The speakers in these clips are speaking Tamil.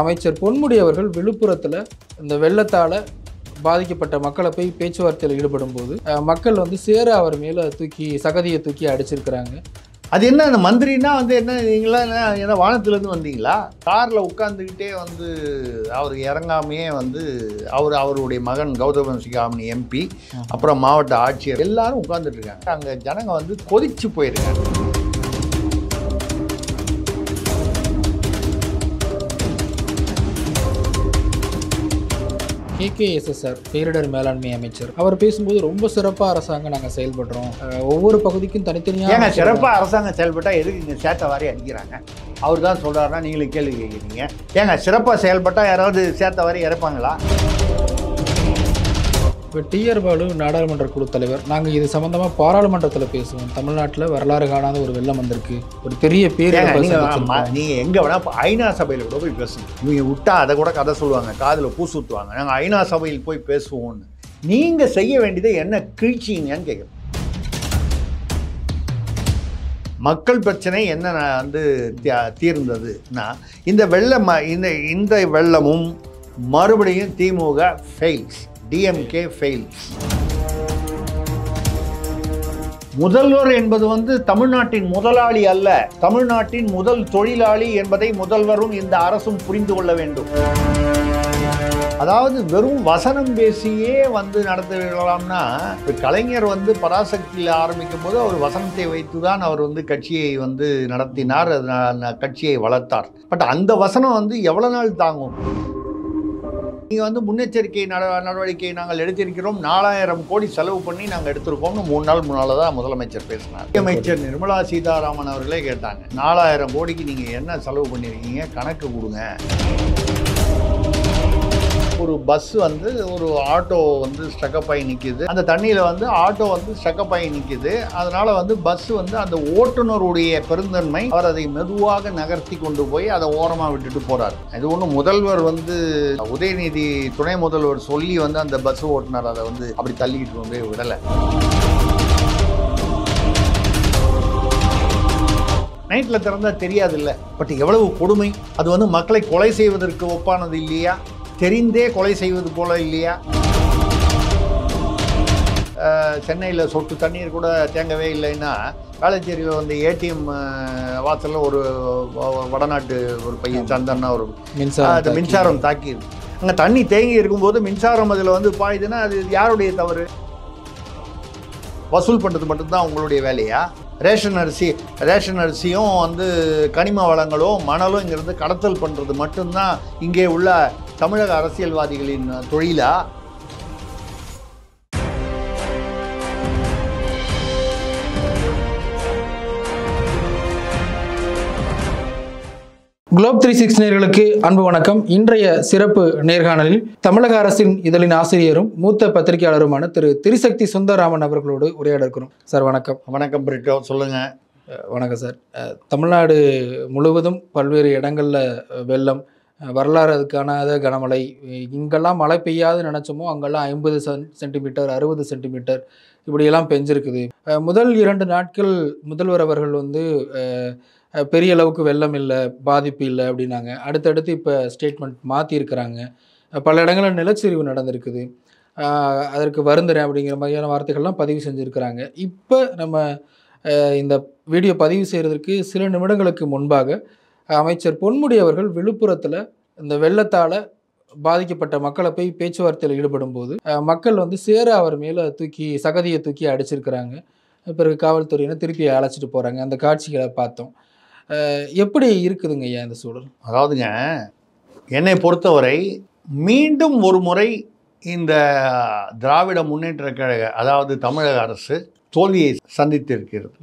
அமைச்சர் பொன்முடி அவர்கள் விழுப்புரத்தில் இந்த வெள்ளத்தால் பாதிக்கப்பட்ட மக்களை போய் பேச்சுவார்த்தையில் ஈடுபடும் போது மக்கள் வந்து சேர அவர் மேலே தூக்கி சகதியை தூக்கி அடிச்சிருக்கிறாங்க அது என்ன அந்த மந்திரின்னா வந்து என்ன நீங்களா என்ன வானத்துலேருந்து வந்தீங்களா காரில் உட்காந்துக்கிட்டே வந்து அவர் இறங்காமையே வந்து அவர் அவருடைய மகன் கௌதம சிகாமணி எம்பி அப்புறம் மாவட்ட ஆட்சியர் எல்லாரும் உட்காந்துட்ருக்காங்க அங்கே ஜனங்க வந்து கொதிச்சு போயிருக்காங்க கேகேஎஸ்எஸ்ஆர் பேரிடர் மேலாண்மை அமைச்சர் அவர் பேசும்போது ரொம்ப சிறப்பாக அரசாங்கம் நாங்கள் செயல்படுறோம் ஒவ்வொரு பகுதிக்கும் தனித்தனியாக சிறப்பாக அரசாங்கம் செயல்பட்டால் எதுக்கு இங்கே சேட்டை வாரி அடிக்கிறாங்க அவர் தான் சொல்கிறாருன்னா நீங்களும் கேள்வி கேட்குறீங்க ஏங்க சிறப்பாக செயல்பட்டால் யாராவது சேட்டை வாரி இறப்பாங்களா இப்போ டிஆர் பாலு நாடாளுமன்ற குழு தலைவர் நாங்கள் இது சம்மந்தமாக பாராளுமன்றத்தில் பேசுவோம் தமிழ்நாட்டில் வரலாறு காணாத ஒரு வெள்ளம் வந்திருக்கு ஒரு பெரிய பேர் நீங்கள் எங்கே வேணால் ஐநா சபையில் கூட போய் பேசுங்க நீங்கள் விட்டா அதை கூட கதை சொல்லுவாங்க காதில் சுற்றுவாங்க நாங்கள் ஐநா சபையில் போய் பேசுவோம்னு நீங்கள் செய்ய வேண்டியதை என்ன கிழிச்சிங்கன்னு கேட்குறோம் மக்கள் பிரச்சனை என்ன வந்து தீர்ந்ததுன்னா இந்த வெள்ளம் இந்த இந்த வெள்ளமும் மறுபடியும் திமுக ஃபெயில்ஸ் டிஎம்கே ஃபெயில்ஸ் முதல்வர் என்பது வந்து தமிழ்நாட்டின் முதலாளி அல்ல தமிழ்நாட்டின் முதல் தொழிலாளி என்பதை முதல்வரும் இந்த அரசும் புரிந்து கொள்ள வேண்டும் அதாவது வெறும் வசனம் பேசியே வந்து நடந்து விடலாம்னா இப்போ கலைஞர் வந்து பராசக்தியில் ஆரம்பிக்கும் போது அவர் வசனத்தை வைத்து தான் அவர் வந்து கட்சியை வந்து நடத்தினார் கட்சியை வளர்த்தார் பட் அந்த வசனம் வந்து எவ்வளோ நாள் தாங்கும் நீங்கள் வந்து முன்னெச்சரிக்கை நடவடிக்கையை நாங்கள் எடுத்திருக்கிறோம் நாலாயிரம் கோடி செலவு பண்ணி நாங்கள் எடுத்திருக்கோம்னு மூணு நாள் முன்னால் தான் முதலமைச்சர் பேசினார் முதலமைச்சர் நிர்மலா சீதாராமன் அவர்களே கேட்டாங்க நாலாயிரம் கோடிக்கு நீங்கள் என்ன செலவு பண்ணியிருக்கீங்க கணக்கு கொடுங்க ஒரு பஸ் வந்து ஒரு ஆட்டோ வந்து ஸ்டக்கப் ஆகி நிற்கிது அந்த தண்ணியில் வந்து ஆட்டோ வந்து ஸ்டக்கப் ஆகி நிற்கிது அதனால் வந்து பஸ் வந்து அந்த ஓட்டுநருடைய பெருந்தன்மை அவர் அதை மெதுவாக நகர்த்தி கொண்டு போய் அதை ஓரமாக விட்டுட்டு போகிறார் இது ஒன்று முதல்வர் வந்து உதயநிதி துணை முதல்வர் சொல்லி வந்து அந்த பஸ் ஓட்டுநர் அதை வந்து அப்படி தள்ளிக்கிட்டு வந்து விடலை நைட்டில் திறந்தால் இல்லை பட் எவ்வளவு கொடுமை அது வந்து மக்களை கொலை செய்வதற்கு ஒப்பானது இல்லையா தெரிந்தே கொலை செய்வது போல இல்லையா சென்னையில் சொட்டு தண்ணீர் கூட தேங்கவே இல்லைன்னா காலச்சேரியில் வந்த ஏடிஎம் வாசலில் ஒரு வடநாட்டு ஒரு பையன் சந்தன்னா ஒரு மின்சாரம் மின்சாரம் தாக்கிடுது அங்கே தண்ணி தேங்கி இருக்கும்போது மின்சாரம் அதில் வந்து பாயுதுன்னா அது யாருடைய தவறு வசூல் பண்ணுறது மட்டும்தான் உங்களுடைய வேலையா ரேஷன் அரிசி ரேஷன் அரிசியும் வந்து கனிம வளங்களும் மணலும் இங்கேருந்து கடத்தல் பண்ணுறது மட்டும்தான் இங்கே உள்ள தமிழக அரசியல்வாதிகளின் தொழிலாக குளோப் த்ரீ சிக்ஸ் நேர்களுக்கு அன்பு வணக்கம் இன்றைய சிறப்பு நேர்காணலில் தமிழக அரசின் இதழின் ஆசிரியரும் மூத்த பத்திரிகையாளருமான திரு திரிசக்தி சுந்தரராமன் அவர்களோடு உரையாட இருக்கிறோம் சார் வணக்கம் வணக்கம் பிரிட்டோ சொல்லுங்கள் வணக்கம் சார் தமிழ்நாடு முழுவதும் பல்வேறு இடங்களில் வெள்ளம் வரலாறு அதுக்கான கனமழை இங்கெல்லாம் மழை பெய்யாது நினச்சோமோ அங்கெல்லாம் ஐம்பது சென்டிமீட்டர் அறுபது சென்டிமீட்டர் இப்படியெல்லாம் பெஞ்சிருக்குது முதல் இரண்டு நாட்கள் முதல்வர் அவர்கள் வந்து பெரிய அளவுக்கு வெள்ளம் இல்லை பாதிப்பு இல்லை அப்படின்னாங்க அடுத்தடுத்து இப்போ ஸ்டேட்மெண்ட் மாற்றியிருக்கிறாங்க பல இடங்களில் நிலச்சரிவு நடந்திருக்குது அதற்கு வருந்துறேன் அப்படிங்கிற மாதிரியான வார்த்தைகள்லாம் பதிவு செஞ்சுருக்கிறாங்க இப்போ நம்ம இந்த வீடியோ பதிவு செய்கிறதுக்கு சில நிமிடங்களுக்கு முன்பாக அமைச்சர் பொன்முடி அவர்கள் விழுப்புரத்தில் இந்த வெள்ளத்தால் பாதிக்கப்பட்ட மக்களை போய் பேச்சுவார்த்தையில் ஈடுபடும் போது மக்கள் வந்து சேர அவர் மேலே தூக்கி சகதியை தூக்கி அடிச்சிருக்கிறாங்க பிறகு காவல்துறையினர் திருப்பி அழைச்சிட்டு போகிறாங்க அந்த காட்சிகளை பார்த்தோம் எப்படி இருக்குதுங்க ஐயா இந்த சூழல் அதாவதுங்க என்னை பொறுத்தவரை மீண்டும் ஒரு முறை இந்த திராவிட முன்னேற்ற கழக அதாவது தமிழக அரசு தோல்வியை சந்தித்திருக்கிறது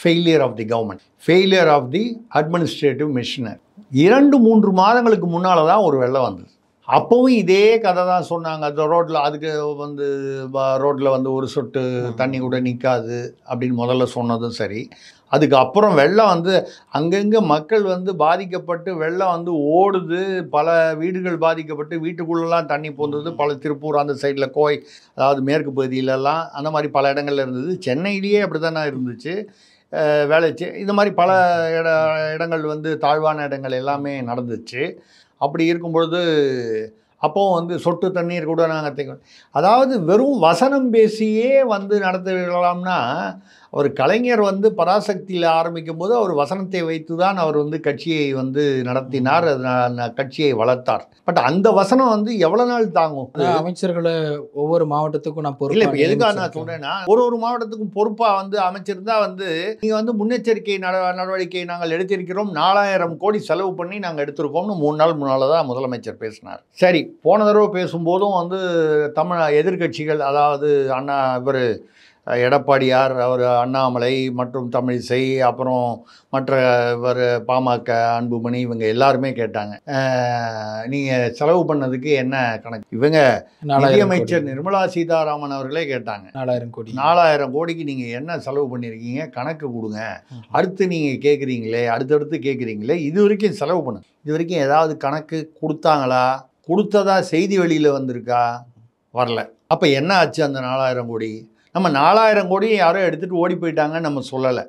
failure of the government failure of the administrative machinery இரண்டு மூன்று மாதங்களுக்கு முன்னால் தான் ஒரு வெள்ளம் வந்தது அப்போவும் இதே கதை தான் சொன்னாங்க அந்த ரோட்டில் அதுக்கு வந்து ரோட்டில் வந்து ஒரு சொட்டு தண்ணி கூட நிற்காது அப்படின்னு முதல்ல சொன்னதும் சரி அதுக்கப்புறம் வெள்ளம் வந்து அங்கங்கே மக்கள் வந்து பாதிக்கப்பட்டு வெள்ளம் வந்து ஓடுது பல வீடுகள் பாதிக்கப்பட்டு வீட்டுக்குள்ளெல்லாம் தண்ணி போந்தது பல திருப்பூர் அந்த சைடில் கோய் அதாவது மேற்கு பகுதியிலலாம் அந்த மாதிரி பல இடங்கள்ல இருந்தது சென்னையிலேயே அப்படி தானே இருந்துச்சு வேலை இந்த மாதிரி பல இட இடங்கள் வந்து தாழ்வான இடங்கள் எல்லாமே நடந்துச்சு அப்படி இருக்கும்பொழுது அப்போ வந்து சொட்டு தண்ணீர் கூட நாங்கள் தைக்கணும் அதாவது வெறும் வசனம் பேசியே வந்து நடத்திடலாம்னா அவர் கலைஞர் வந்து பராசக்தியில் ஆரம்பிக்கும் போது அவர் வசனத்தை வைத்து தான் அவர் வந்து கட்சியை வந்து நடத்தினார் கட்சியை வளர்த்தார் பட் அந்த வசனம் வந்து எவ்வளோ நாள் தாங்கும் அமைச்சர்களை ஒவ்வொரு மாவட்டத்துக்கும் நான் பொறுப்பு இல்லை எதுக்காக நான் சொல்கிறேன்னா ஒரு ஒரு மாவட்டத்துக்கும் பொறுப்பாக வந்து அமைச்சிருந்தால் வந்து நீங்கள் வந்து முன்னெச்சரிக்கை நட நடவடிக்கை நாங்கள் எடுத்திருக்கிறோம் நாலாயிரம் கோடி செலவு பண்ணி நாங்கள் எடுத்திருக்கோம்னு மூணு நாள் முன்னால் தான் முதலமைச்சர் பேசினார் சரி போன தடவை பேசும்போதும் வந்து தமிழ் எதிர்கட்சிகள் அதாவது அண்ணா இவர் எடப்பாடியார் அவர் அண்ணாமலை மற்றும் தமிழிசை அப்புறம் மற்ற இவர் பாமக அன்புமணி இவங்க எல்லாருமே கேட்டாங்க நீங்கள் செலவு பண்ணதுக்கு என்ன கணக்கு இவங்க நிதியமைச்சர் நிர்மலா சீதாராமன் அவர்களே கேட்டாங்க நாலாயிரம் கோடி நாலாயிரம் கோடிக்கு நீங்கள் என்ன செலவு பண்ணியிருக்கீங்க கணக்கு கொடுங்க அடுத்து நீங்கள் கேட்குறீங்களே அடுத்தடுத்து கேட்குறீங்களே இது வரைக்கும் செலவு பண்ணு இது வரைக்கும் ஏதாவது கணக்கு கொடுத்தாங்களா கொடுத்ததா செய்தி வெளியில் வந்திருக்கா வரல அப்போ என்ன ஆச்சு அந்த நாலாயிரம் கோடி நம்ம நாலாயிரம் கோடி யாரோ எடுத்துகிட்டு ஓடி போயிட்டாங்கன்னு நம்ம சொல்லலை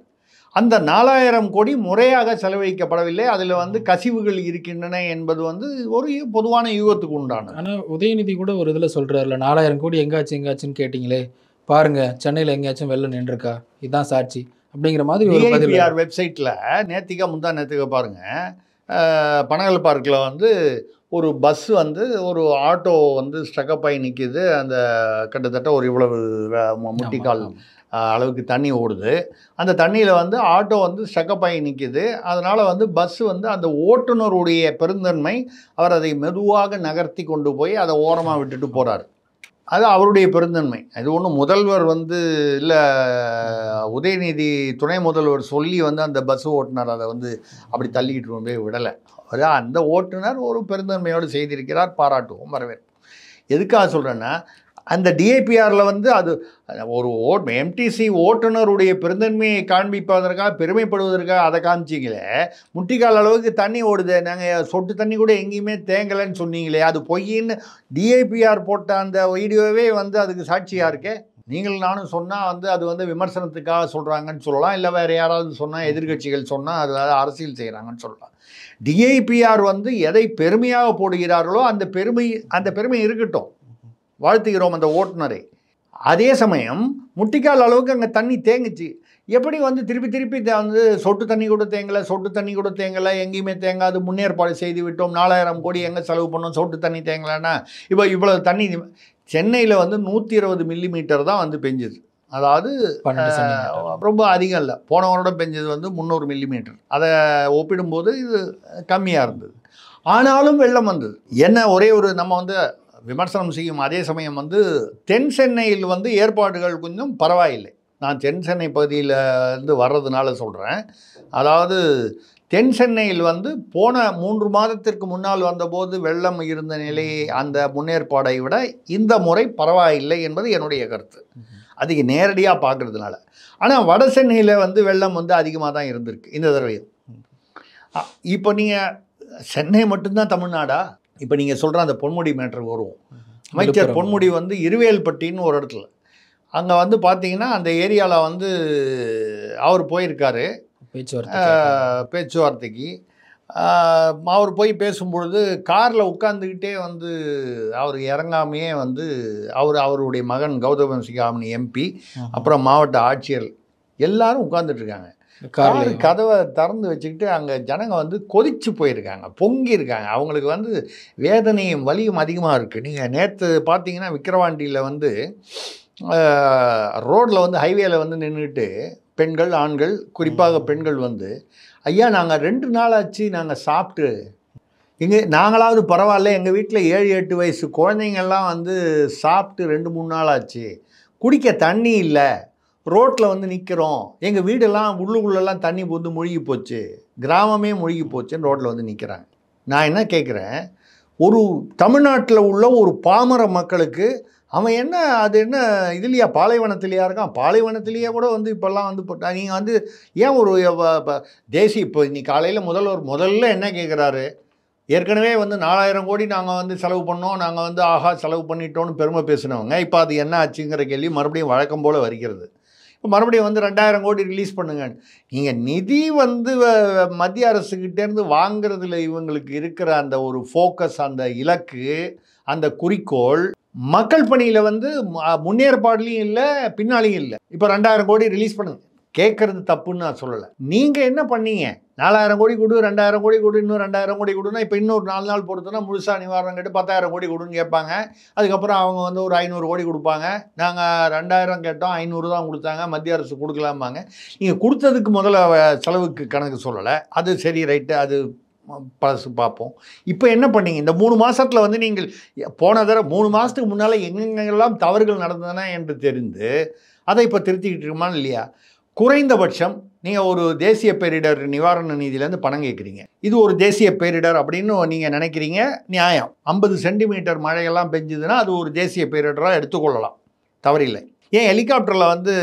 அந்த நாலாயிரம் கோடி முறையாக செலவழிக்கப்படவில்லை அதில் வந்து கசிவுகள் இருக்கின்றன என்பது வந்து ஒரு பொதுவான யூகத்துக்கு உண்டான ஆனால் உதயநிதி கூட ஒரு இதில் சொல்கிறாருல நாலாயிரம் கோடி எங்காச்சு எங்காச்சுன்னு கேட்டிங்களே பாருங்கள் சென்னையில் எங்கேயாச்சும் வெளில நின்றுருக்கா இதுதான் சாட்சி அப்படிங்கிற மாதிரி ஒரு வெப்சைட்டில் நேத்திக்கா முந்தா நேத்திக்கா பாருங்கள் பனகல் பார்க்கில் வந்து ஒரு பஸ் வந்து ஒரு ஆட்டோ வந்து ஸ்டக்கப் ஆகி நிற்கிது அந்த கிட்டத்தட்ட ஒரு இவ்வளவு முட்டிக்கால் அளவுக்கு தண்ணி ஓடுது அந்த தண்ணியில் வந்து ஆட்டோ வந்து ஸ்டக்கப் ஆகி நிற்கிது அதனால் வந்து பஸ்ஸு வந்து அந்த ஓட்டுநருடைய பெருந்தன்மை அவர் அதை மெதுவாக நகர்த்தி கொண்டு போய் அதை ஓரமாக விட்டுட்டு போகிறார் அது அவருடைய பெருந்தன்மை அது ஒன்று முதல்வர் வந்து இல்லை உதயநிதி துணை முதல்வர் சொல்லி வந்து அந்த பஸ் ஓட்டுநர் அதை வந்து அப்படி தள்ளிக்கிட்டு போய் விடலை அது அந்த ஓட்டுநர் ஒரு பெருந்தன்மையோடு செய்திருக்கிறார் பாராட்டுவோம் வரவேற்போம் எதுக்காக சொல்கிறேன்னா அந்த டிஏபிஆரில் வந்து அது ஒரு ஓட் எம்டிசி ஓட்டுநருடைய பெருந்தன்மையை காண்பிப்பதற்காக பெருமைப்படுவதற்காக அதை காமிச்சிங்களே முட்டிக்கால் அளவுக்கு தண்ணி ஓடுது நாங்கள் சொட்டு தண்ணி கூட எங்கேயுமே தேங்கலைன்னு சொன்னீங்களே அது பொய்ன்னு டிஏபிஆர் போட்ட அந்த வீடியோவே வந்து அதுக்கு சாட்சியாக இருக்கே நீங்கள் நானும் சொன்னால் வந்து அது வந்து விமர்சனத்துக்காக சொல்கிறாங்கன்னு சொல்லலாம் இல்லை வேறு யாராவது சொன்னால் எதிர்கட்சிகள் சொன்னால் அதாவது அரசியல் செய்கிறாங்கன்னு சொல்லலாம் டிஐபிஆர் வந்து எதை பெருமையாக போடுகிறார்களோ அந்த பெருமை அந்த பெருமை இருக்கட்டும் வாழ்த்துகிறோம் அந்த ஓட்டுநரை அதே சமயம் முட்டிக்கால் அளவுக்கு அங்கே தண்ணி தேங்குச்சு எப்படி வந்து திருப்பி திருப்பி வந்து சொட்டு தண்ணி கூட தேங்கலை சொட்டு தண்ணி கூட தேங்கலை எங்கேயுமே தேங்காது முன்னேற்பாடு செய்து விட்டோம் நாலாயிரம் கோடி எங்கே செலவு பண்ணோம் சொட்டு தண்ணி தேங்கலைன்னா இப்போ இவ்வளோ தண்ணி சென்னையில் வந்து நூற்றி இருபது மில்லிமீட்டர் தான் வந்து பெஞ்சுது அதாவது ரொம்ப அதிகம் இல்லை போனவரோட பெஞ்சது வந்து முந்நூறு மில்லிமீட்டர் அதை ஒப்பிடும்போது இது கம்மியாக இருந்தது ஆனாலும் வெள்ளம் வந்தது என்ன ஒரே ஒரு நம்ம வந்து விமர்சனம் செய்யும் அதே சமயம் வந்து தென் சென்னையில் வந்து ஏற்பாடுகள் கொஞ்சம் பரவாயில்லை நான் தென் சென்னை பகுதியில் இருந்து வர்றதுனால சொல்கிறேன் அதாவது தென் சென்னையில் வந்து போன மூன்று மாதத்திற்கு முன்னால் வந்தபோது வெள்ளம் இருந்த நிலையை அந்த முன்னேற்பாடை விட இந்த முறை பரவாயில்லை என்பது என்னுடைய கருத்து அது நேரடியாக பார்க்குறதுனால ஆனால் வட சென்னையில் வந்து வெள்ளம் வந்து அதிகமாக தான் இருந்திருக்கு இந்த தடவையும் இப்போ நீங்கள் சென்னை மட்டும்தான் தமிழ்நாடா இப்போ நீங்கள் சொல்கிற அந்த பொன்முடி மேட்ரு வருவோம் அமைச்சர் பொன்முடி வந்து இருவேல்பட்டின்னு ஒரு இடத்துல அங்கே வந்து பார்த்தீங்கன்னா அந்த ஏரியாவில் வந்து அவர் போயிருக்காரு பேச்சுவார்த்தைக்கு அவர் போய் பேசும்பொழுது காரில் உட்காந்துக்கிட்டே வந்து அவர் இறங்காமையே வந்து அவர் அவருடைய மகன் கௌதமன் சிகாமணி எம்பி அப்புறம் மாவட்ட ஆட்சியர் எல்லாரும் உட்காந்துட்ருக்காங்க காரில் கதவை திறந்து வச்சுக்கிட்டு அங்கே ஜனங்க வந்து கொதிச்சு போயிருக்காங்க பொங்கியிருக்காங்க அவங்களுக்கு வந்து வேதனையும் வலியும் அதிகமாக இருக்குது நீங்கள் நேற்று பார்த்தீங்கன்னா விக்கிரவாண்டியில் வந்து ரோட்டில் வந்து ஹைவேயில் வந்து நின்றுட்டு பெண்கள் ஆண்கள் குறிப்பாக பெண்கள் வந்து ஐயா நாங்கள் ரெண்டு நாளாச்சு நாங்கள் சாப்பிட்டு இங்கே நாங்களாவது பரவாயில்ல எங்கள் வீட்டில் ஏழு எட்டு வயசு குழந்தைங்கள்லாம் வந்து சாப்பிட்டு ரெண்டு மூணு நாள் ஆச்சு குடிக்க தண்ணி இல்லை ரோட்டில் வந்து நிற்கிறோம் எங்கள் வீடெல்லாம் உள்ளுக்குள்ளெல்லாம் தண்ணி போந்து மூழ்கி போச்சு கிராமமே மூழ்கி போச்சுன்னு ரோட்டில் வந்து நிற்கிறாங்க நான் என்ன கேட்குறேன் ஒரு தமிழ்நாட்டில் உள்ள ஒரு பாமர மக்களுக்கு அவன் என்ன அது என்ன இதுலையா பாலைவனத்திலேயா இருக்கான் பாலைவனத்திலேயே கூட வந்து இப்போல்லாம் வந்து போட்டா நீங்கள் வந்து ஏன் ஒரு தேசி இப்போ இன்னைக்கு காலையில் முதல்வர் முதல்ல என்ன கேட்குறாரு ஏற்கனவே வந்து நாலாயிரம் கோடி நாங்கள் வந்து செலவு பண்ணோம் நாங்கள் வந்து ஆஹா செலவு பண்ணிட்டோம்னு பெருமை பேசினவங்க இப்போ அது என்ன ஆச்சுங்கிற கேள்வி மறுபடியும் வழக்கம் போல் வருகிறது இப்போ மறுபடியும் வந்து ரெண்டாயிரம் கோடி ரிலீஸ் பண்ணுங்க நீங்கள் நிதி வந்து மத்திய அரசுக்கிட்டேருந்து வாங்கிறதுல இவங்களுக்கு இருக்கிற அந்த ஒரு ஃபோக்கஸ் அந்த இலக்கு அந்த குறிக்கோள் மக்கள் பணியில் வந்து முன்னேற்பாடுலையும் இல்லை பின்னாலையும் இல்லை இப்போ ரெண்டாயிரம் கோடி ரிலீஸ் பண்ணுங்க கேட்கறது தப்புன்னு நான் சொல்லலை நீங்கள் என்ன பண்ணீங்க நாலாயிரம் கோடி கொடு ரெண்டாயிரம் கோடி கொடு இன்னும் ரெண்டாயிரம் கோடி கொடுன்னா இப்போ இன்னொரு நாலு நாள் பொறுத்துனா முழுசாக நிவாரணம் கேட்டு பத்தாயிரம் கோடி கொடுன்னு கேட்பாங்க அதுக்கப்புறம் அவங்க வந்து ஒரு ஐநூறு கோடி கொடுப்பாங்க நாங்கள் ரெண்டாயிரம் கேட்டோம் ஐநூறு தான் கொடுத்தாங்க மத்திய அரசு கொடுக்கலாம்பாங்க நீங்கள் கொடுத்ததுக்கு முதல்ல செலவுக்கு கணக்கு சொல்லலை அது சரி ரைட்டு அது பழசு பார்ப்போம் இப்போ என்ன பண்ணீங்க இந்த மூணு மாதத்தில் வந்து நீங்கள் போன தடவை மூணு மாதத்துக்கு முன்னால் எங்கெங்கெல்லாம் தவறுகள் நடந்தன என்று தெரிந்து அதை இப்போ திருத்திக்கிட்டு இருக்குமான்னு இல்லையா குறைந்தபட்சம் நீங்கள் ஒரு தேசிய பேரிடர் நிவாரண நிதியிலேருந்து பணம் கேட்குறீங்க இது ஒரு தேசிய பேரிடர் அப்படின்னு நீங்கள் நினைக்கிறீங்க நியாயம் ஐம்பது சென்டிமீட்டர் மழையெல்லாம் பெஞ்சுதுன்னா அது ஒரு தேசிய பேரிடராக எடுத்துக்கொள்ளலாம் தவறில்லை ஏன் ஹெலிகாப்டரில் வந்து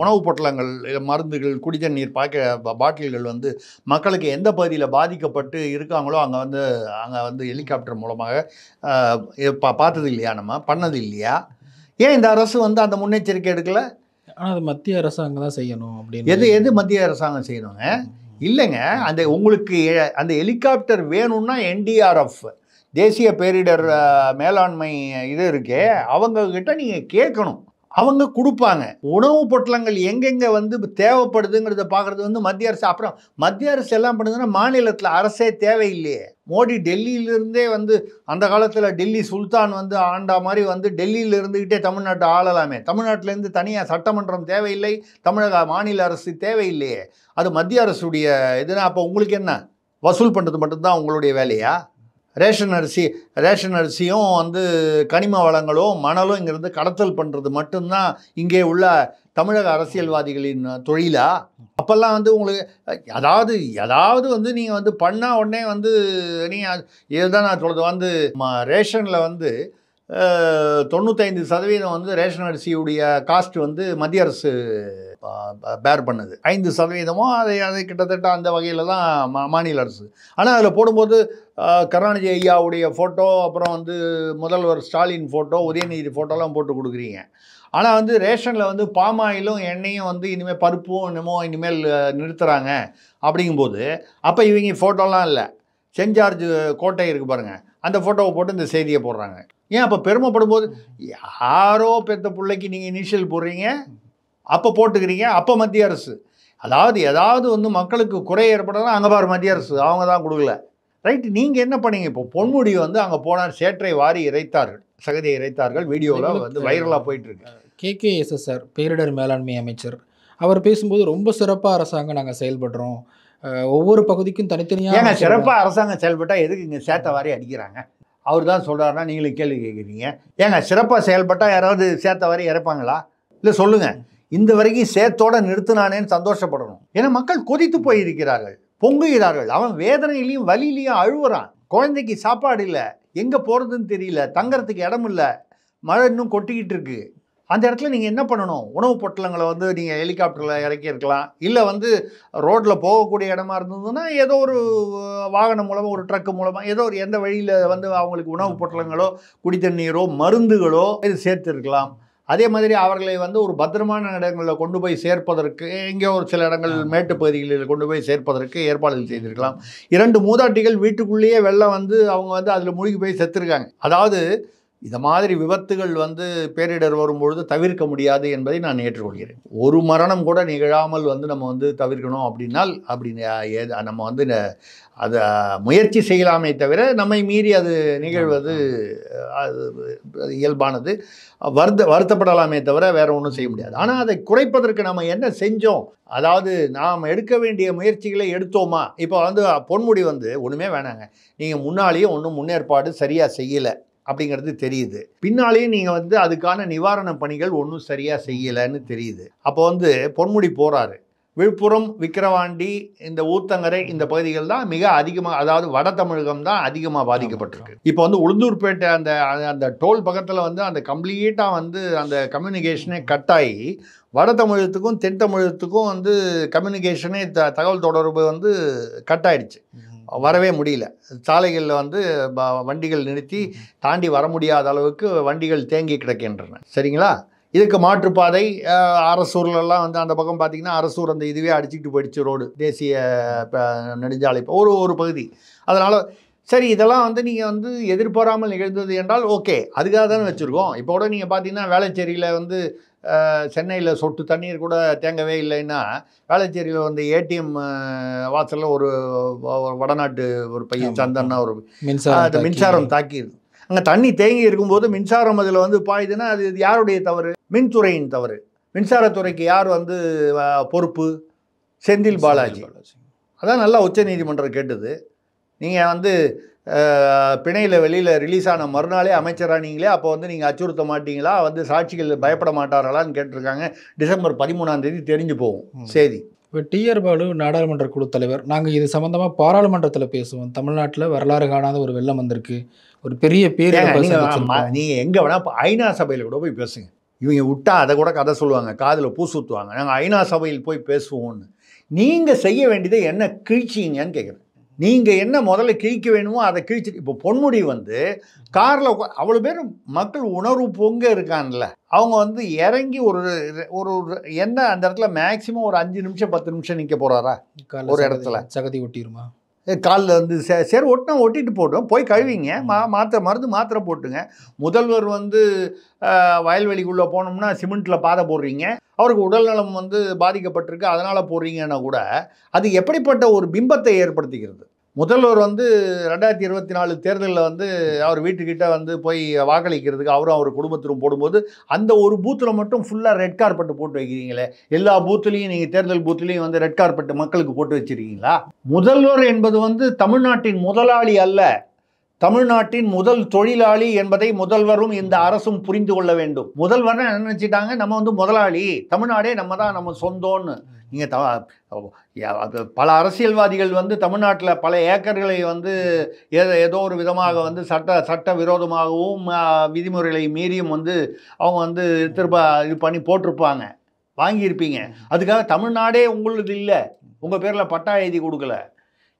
உணவுப் பொட்டலங்கள் மருந்துகள் குடித நீர் பாக்க பாட்டில்கள் வந்து மக்களுக்கு எந்த பகுதியில் பாதிக்கப்பட்டு இருக்காங்களோ அங்கே வந்து அங்கே வந்து ஹெலிகாப்டர் மூலமாக பா பார்த்தது இல்லையா நம்ம பண்ணது இல்லையா ஏன் இந்த அரசு வந்து அந்த முன்னெச்சரிக்கை எடுக்கலை ஆனால் அது மத்திய அரசாங்கம் தான் செய்யணும் அப்படின்னு எது எது மத்திய அரசாங்கம் செய்யணுங்க இல்லைங்க அந்த உங்களுக்கு அந்த ஹெலிகாப்டர் வேணும்னா என்டிஆர்எஃப் தேசிய பேரிடர் மேலாண்மை இது இருக்கே அவங்கக்கிட்ட நீங்கள் கேட்கணும் அவங்க கொடுப்பாங்க உணவு பொட்டலங்கள் எங்கெங்கே வந்து தேவைப்படுதுங்கிறத பார்க்குறது வந்து மத்திய அரசு அப்புறம் மத்திய அரசு எல்லாம் பண்ணுதுன்னா மாநிலத்தில் அரசே தேவையில்லையே மோடி டெல்லியிலிருந்தே வந்து அந்த காலத்தில் டெல்லி சுல்தான் வந்து ஆண்டா மாதிரி வந்து டெல்லியில் இருந்துக்கிட்டே தமிழ்நாட்டை ஆளலாமே தமிழ்நாட்டிலேருந்து தனியாக சட்டமன்றம் தேவையில்லை தமிழக மாநில அரசு தேவையில்லையே அது மத்திய அரசுடைய இதுனா அப்போ உங்களுக்கு என்ன வசூல் பண்ணுறது மட்டும்தான் உங்களுடைய வேலையா ரேஷன் அரிசி ரேஷன் அரிசியும் வந்து கனிம வளங்களும் மணலும் இங்கேருந்து கடத்தல் பண்ணுறது மட்டும்தான் இங்கே உள்ள தமிழக அரசியல்வாதிகளின் தொழிலா அப்போல்லாம் வந்து உங்களுக்கு அதாவது ஏதாவது வந்து நீங்கள் வந்து பண்ணால் உடனே வந்து நீங்கள் இதுதான் நான் சொல்கிறது வந்து ரேஷனில் வந்து தொண்ணூத்தைந்து சதவீதம் வந்து ரேஷன் அரிசியுடைய காஸ்ட் வந்து மத்திய அரசு பேர் பண்ணுது ஐந்து சதவீதமோ அதை அதை கிட்டத்தட்ட அந்த வகையில் தான் மா மாநில அரசு ஆனால் அதில் போடும்போது கருணாநிதி ஐயாவுடைய ஃபோட்டோ அப்புறம் வந்து முதல்வர் ஸ்டாலின் ஃபோட்டோ உதயநிதி ஃபோட்டோலாம் போட்டு கொடுக்குறீங்க ஆனால் வந்து ரேஷனில் வந்து பாமாயிலும் எண்ணெயும் வந்து இனிமேல் பருப்பும் இன்னமும் இனிமேல் நிறுத்துகிறாங்க அப்படிங்கும்போது அப்போ இவங்க ஃபோட்டோலாம் இல்லை சென்ட் ஜார்ஜ் கோட்டை இருக்குது பாருங்கள் அந்த ஃபோட்டோவை போட்டு இந்த செய்தியை போடுறாங்க ஏன் அப்போ பெருமைப்படும் போது யாரோ பெற்ற பிள்ளைக்கு நீங்கள் இனிஷியல் போடுறீங்க அப்போ போட்டுக்கிறீங்க அப்போ மத்திய அரசு அதாவது ஏதாவது வந்து மக்களுக்கு குறை ஏற்படலாம் அங்கே பாரு மத்திய அரசு அவங்க தான் கொடுக்கல ரைட் நீங்கள் என்ன பண்ணீங்க இப்போ பொன்முடி வந்து அங்கே போனார் சேற்றை வாரி இறைத்தார்கள் சகதியை இறைத்தார்கள் வீடியோவில் வந்து வைரலாக போயிட்டுருக்கு கேகேஎஸ்எஸ் சார் பேரிடர் மேலாண்மை அமைச்சர் அவர் பேசும்போது ரொம்ப சிறப்பாக அரசாங்கம் நாங்கள் செயல்படுறோம் ஒவ்வொரு பகுதிக்கும் தனித்தனியாக ஏங்க சிறப்பாக அரசாங்கம் செயல்பட்டால் எதுக்கு இங்கே சேத்த வாரி அடிக்கிறாங்க அவர் தான் சொல்கிறாருன்னா நீங்களும் கேள்வி கேட்குறீங்க ஏங்க சிறப்பாக செயல்பட்டால் யாராவது சேர்த்த வாரி இறப்பாங்களா இல்லை சொல்லுங்கள் இந்த வரைக்கும் சேத்தோட நிறுத்தினானேன்னு சந்தோஷப்படணும் ஏன்னா மக்கள் கொதித்து போயிருக்கிறார்கள் பொங்குகிறார்கள் அவன் வேதனையிலையும் வலியிலையும் அழுவுறான் குழந்தைக்கு சாப்பாடு இல்லை எங்கே போகிறதுன்னு தெரியல தங்கறதுக்கு இடம் இல்லை மழை இன்னும் கொட்டிக்கிட்டு இருக்கு அந்த இடத்துல நீங்கள் என்ன பண்ணணும் உணவு பொட்டலங்களை வந்து நீங்கள் ஹெலிகாப்டரில் இறக்கியிருக்கலாம் இல்லை வந்து ரோட்டில் போகக்கூடிய இடமா இருந்ததுன்னா ஏதோ ஒரு வாகனம் மூலமாக ஒரு ட்ரக்கு மூலமாக ஏதோ ஒரு எந்த வழியில் வந்து அவங்களுக்கு உணவு பொட்டலங்களோ குடித்தண்ணீரோ மருந்துகளோ இது சேர்த்துருக்கலாம் அதே மாதிரி அவர்களை வந்து ஒரு பத்திரமான இடங்களில் கொண்டு போய் சேர்ப்பதற்கு எங்கேயோ ஒரு சில இடங்கள் மேட்டு பகுதிகளில் கொண்டு போய் சேர்ப்பதற்கு ஏற்பாடுகள் செய்திருக்கலாம் இரண்டு மூதாட்டிகள் வீட்டுக்குள்ளேயே வெள்ளம் வந்து அவங்க வந்து அதில் மூழ்கி போய் செத்துருக்காங்க அதாவது இந்த மாதிரி விபத்துகள் வந்து பேரிடர் வரும்பொழுது தவிர்க்க முடியாது என்பதை நான் ஏற்றுக்கொள்கிறேன் ஒரு மரணம் கூட நிகழாமல் வந்து நம்ம வந்து தவிர்க்கணும் அப்படின்னால் அப்படி நம்ம வந்து அதை முயற்சி செய்யலாமே தவிர நம்மை மீறி அது நிகழ்வது அது இயல்பானது வருத்த வருத்தப்படலாமே தவிர வேறு ஒன்றும் செய்ய முடியாது ஆனால் அதை குறைப்பதற்கு நம்ம என்ன செஞ்சோம் அதாவது நாம் எடுக்க வேண்டிய முயற்சிகளை எடுத்தோமா இப்போ வந்து பொன்முடி வந்து ஒன்றுமே வேணாங்க நீங்கள் முன்னாலேயே ஒன்றும் முன்னேற்பாடு சரியாக செய்யலை அப்படிங்கிறது தெரியுது பின்னாலேயும் நீங்கள் வந்து அதுக்கான நிவாரண பணிகள் ஒன்றும் சரியாக செய்யலைன்னு தெரியுது அப்போ வந்து பொன்முடி போகிறாரு விழுப்புரம் விக்கிரவாண்டி இந்த ஊத்தங்கரை இந்த பகுதிகள் தான் மிக அதிகமாக அதாவது வட தமிழகம் தான் அதிகமாக பாதிக்கப்பட்டிருக்கு இப்போ வந்து உளுந்தூர்பேட்டை அந்த அந்த டோல் பக்கத்தில் வந்து அந்த கம்ப்ளீட்டாக வந்து அந்த கம்யூனிகேஷனே கட் ஆகி வட தமிழகத்துக்கும் தென் தமிழகத்துக்கும் வந்து கம்யூனிகேஷனே த தகவல் தொடர்பு வந்து கட் ஆயிடுச்சு வரவே முடியல சாலைகளில் வந்து வண்டிகள் நிறுத்தி தாண்டி வர முடியாத அளவுக்கு வண்டிகள் தேங்கி கிடக்கின்றன சரிங்களா இதுக்கு மாற்றுப்பாதை அரசூர்லாம் வந்து அந்த பக்கம் பார்த்திங்கன்னா அரசூர் அந்த இதுவே அடிச்சுக்கிட்டு போயிடுச்சு ரோடு தேசிய நெடுஞ்சாலை ஒரு ஒரு பகுதி அதனால் சரி இதெல்லாம் வந்து நீங்கள் வந்து எதிர்பாராமல் நிகழ்ந்தது என்றால் ஓகே அதுக்காக தானே வச்சுருக்கோம் இப்போ கூட நீங்கள் பார்த்தீங்கன்னா வேளச்சேரியில் வந்து சென்னையில் சொட்டு தண்ணீர் கூட தேங்கவே இல்லைன்னா வேளச்சேரியில் வந்து ஏடிஎம் வாசலில் ஒரு வடநாட்டு ஒரு பையன் சந்தன்னா ஒரு மின்சாரம் மின்சாரம் தாக்கிது அங்கே தண்ணி தேங்கி இருக்கும்போது மின்சாரம் அதில் வந்து பாயுதுன்னா அது யாருடைய தவறு மின்துறையின் தவறு மின்சாரத்துறைக்கு யார் வந்து பொறுப்பு செந்தில் பாலாஜி அதான் நல்லா உச்ச நீதிமன்றம் கேட்டது நீங்கள் வந்து பிணையில் வெளியில் ரிலீஸ் ஆன மறுநாளே அமைச்சரானீங்களே அப்போ வந்து நீங்கள் அச்சுறுத்த மாட்டீங்களா வந்து சாட்சிகள் பயப்பட மாட்டார்களான்னு கேட்டிருக்காங்க டிசம்பர் பதிமூணாம் தேதி தெரிஞ்சு போவோம் செய்தி இப்போ டிஆர் பாலு நாடாளுமன்ற குழு தலைவர் நாங்கள் இது சம்மந்தமாக பாராளுமன்றத்தில் பேசுவோம் தமிழ்நாட்டில் வரலாறு காணாத ஒரு வெள்ளம் வந்திருக்கு ஒரு பெரிய பேர் நீங்கள் எங்கே வேணால் இப்போ ஐநா சபையில் கூட போய் பேசுங்க இவங்க விட்டால் அதை கூட கதை சொல்லுவாங்க காதில் சுற்றுவாங்க நாங்கள் ஐநா சபையில் போய் பேசுவோம்னு நீங்கள் செய்ய வேண்டியதை என்ன கிழிச்சிங்கன்னு கேட்குறேன் நீங்கள் என்ன முதல்ல கிழிக்க வேணுமோ அதை கிழிச்சு இப்போ பொன்முடி வந்து காரில் அவ்வளோ பேர் மக்கள் உணர்வு பொங்க இருக்கான்ல அவங்க வந்து இறங்கி ஒரு ஒரு என்ன அந்த இடத்துல மேக்சிமம் ஒரு அஞ்சு நிமிஷம் பத்து நிமிஷம் நிற்க போகிறாரா ஒரு இடத்துல சகதி ஒட்டிடுமா காலில் வந்து சே சரி ஒட்டினா ஒட்டிட்டு போட்டோம் போய் கழுவிங்க மா மாத்திரை மருந்து மாத்திரை போட்டுங்க முதல்வர் வந்து வயல்வெளிக்குள்ளே போனோம்னா சிமெண்ட்டில் பாதை போடுறீங்க அவருக்கு உடல்நலம் வந்து பாதிக்கப்பட்டிருக்கு அதனால் போடுறீங்கன்னா கூட அது எப்படிப்பட்ட ஒரு பிம்பத்தை ஏற்படுத்துகிறது முதல்வர் வந்து ரெண்டாயிரத்தி இருபத்தி நாலு தேர்தலில் வந்து அவர் வீட்டுக்கிட்ட வந்து போய் வாக்களிக்கிறதுக்கு அவரும் அவர் குடும்பத்திலும் போடும்போது அந்த ஒரு பூத்தில் மட்டும் ஃபுல்லாக ரெட் கார்பெட்டு போட்டு வைக்கிறீங்களே எல்லா பூத்துலேயும் நீங்கள் தேர்தல் பூத்துலேயும் வந்து ரெட் கார்பெட்டு மக்களுக்கு போட்டு வச்சுருக்கீங்களா முதல்வர் என்பது வந்து தமிழ்நாட்டின் முதலாளி அல்ல தமிழ்நாட்டின் முதல் தொழிலாளி என்பதை முதல்வரும் இந்த அரசும் புரிந்து கொள்ள வேண்டும் முதல்வர் என்ன நினச்சிட்டாங்க நம்ம வந்து முதலாளி தமிழ்நாடே நம்ம தான் நம்ம சொந்தோன்னு இங்கே த பல அரசியல்வாதிகள் வந்து தமிழ்நாட்டில் பல ஏக்கர்களை வந்து ஏதோ ஏதோ ஒரு விதமாக வந்து சட்ட சட்ட விரோதமாகவும் விதிமுறைகளை மீறியும் வந்து அவங்க வந்து திரும்ப இது பண்ணி போட்டிருப்பாங்க வாங்கியிருப்பீங்க அதுக்காக தமிழ்நாடே உங்களது இல்லை உங்கள் பேரில் பட்டா எழுதி கொடுக்கல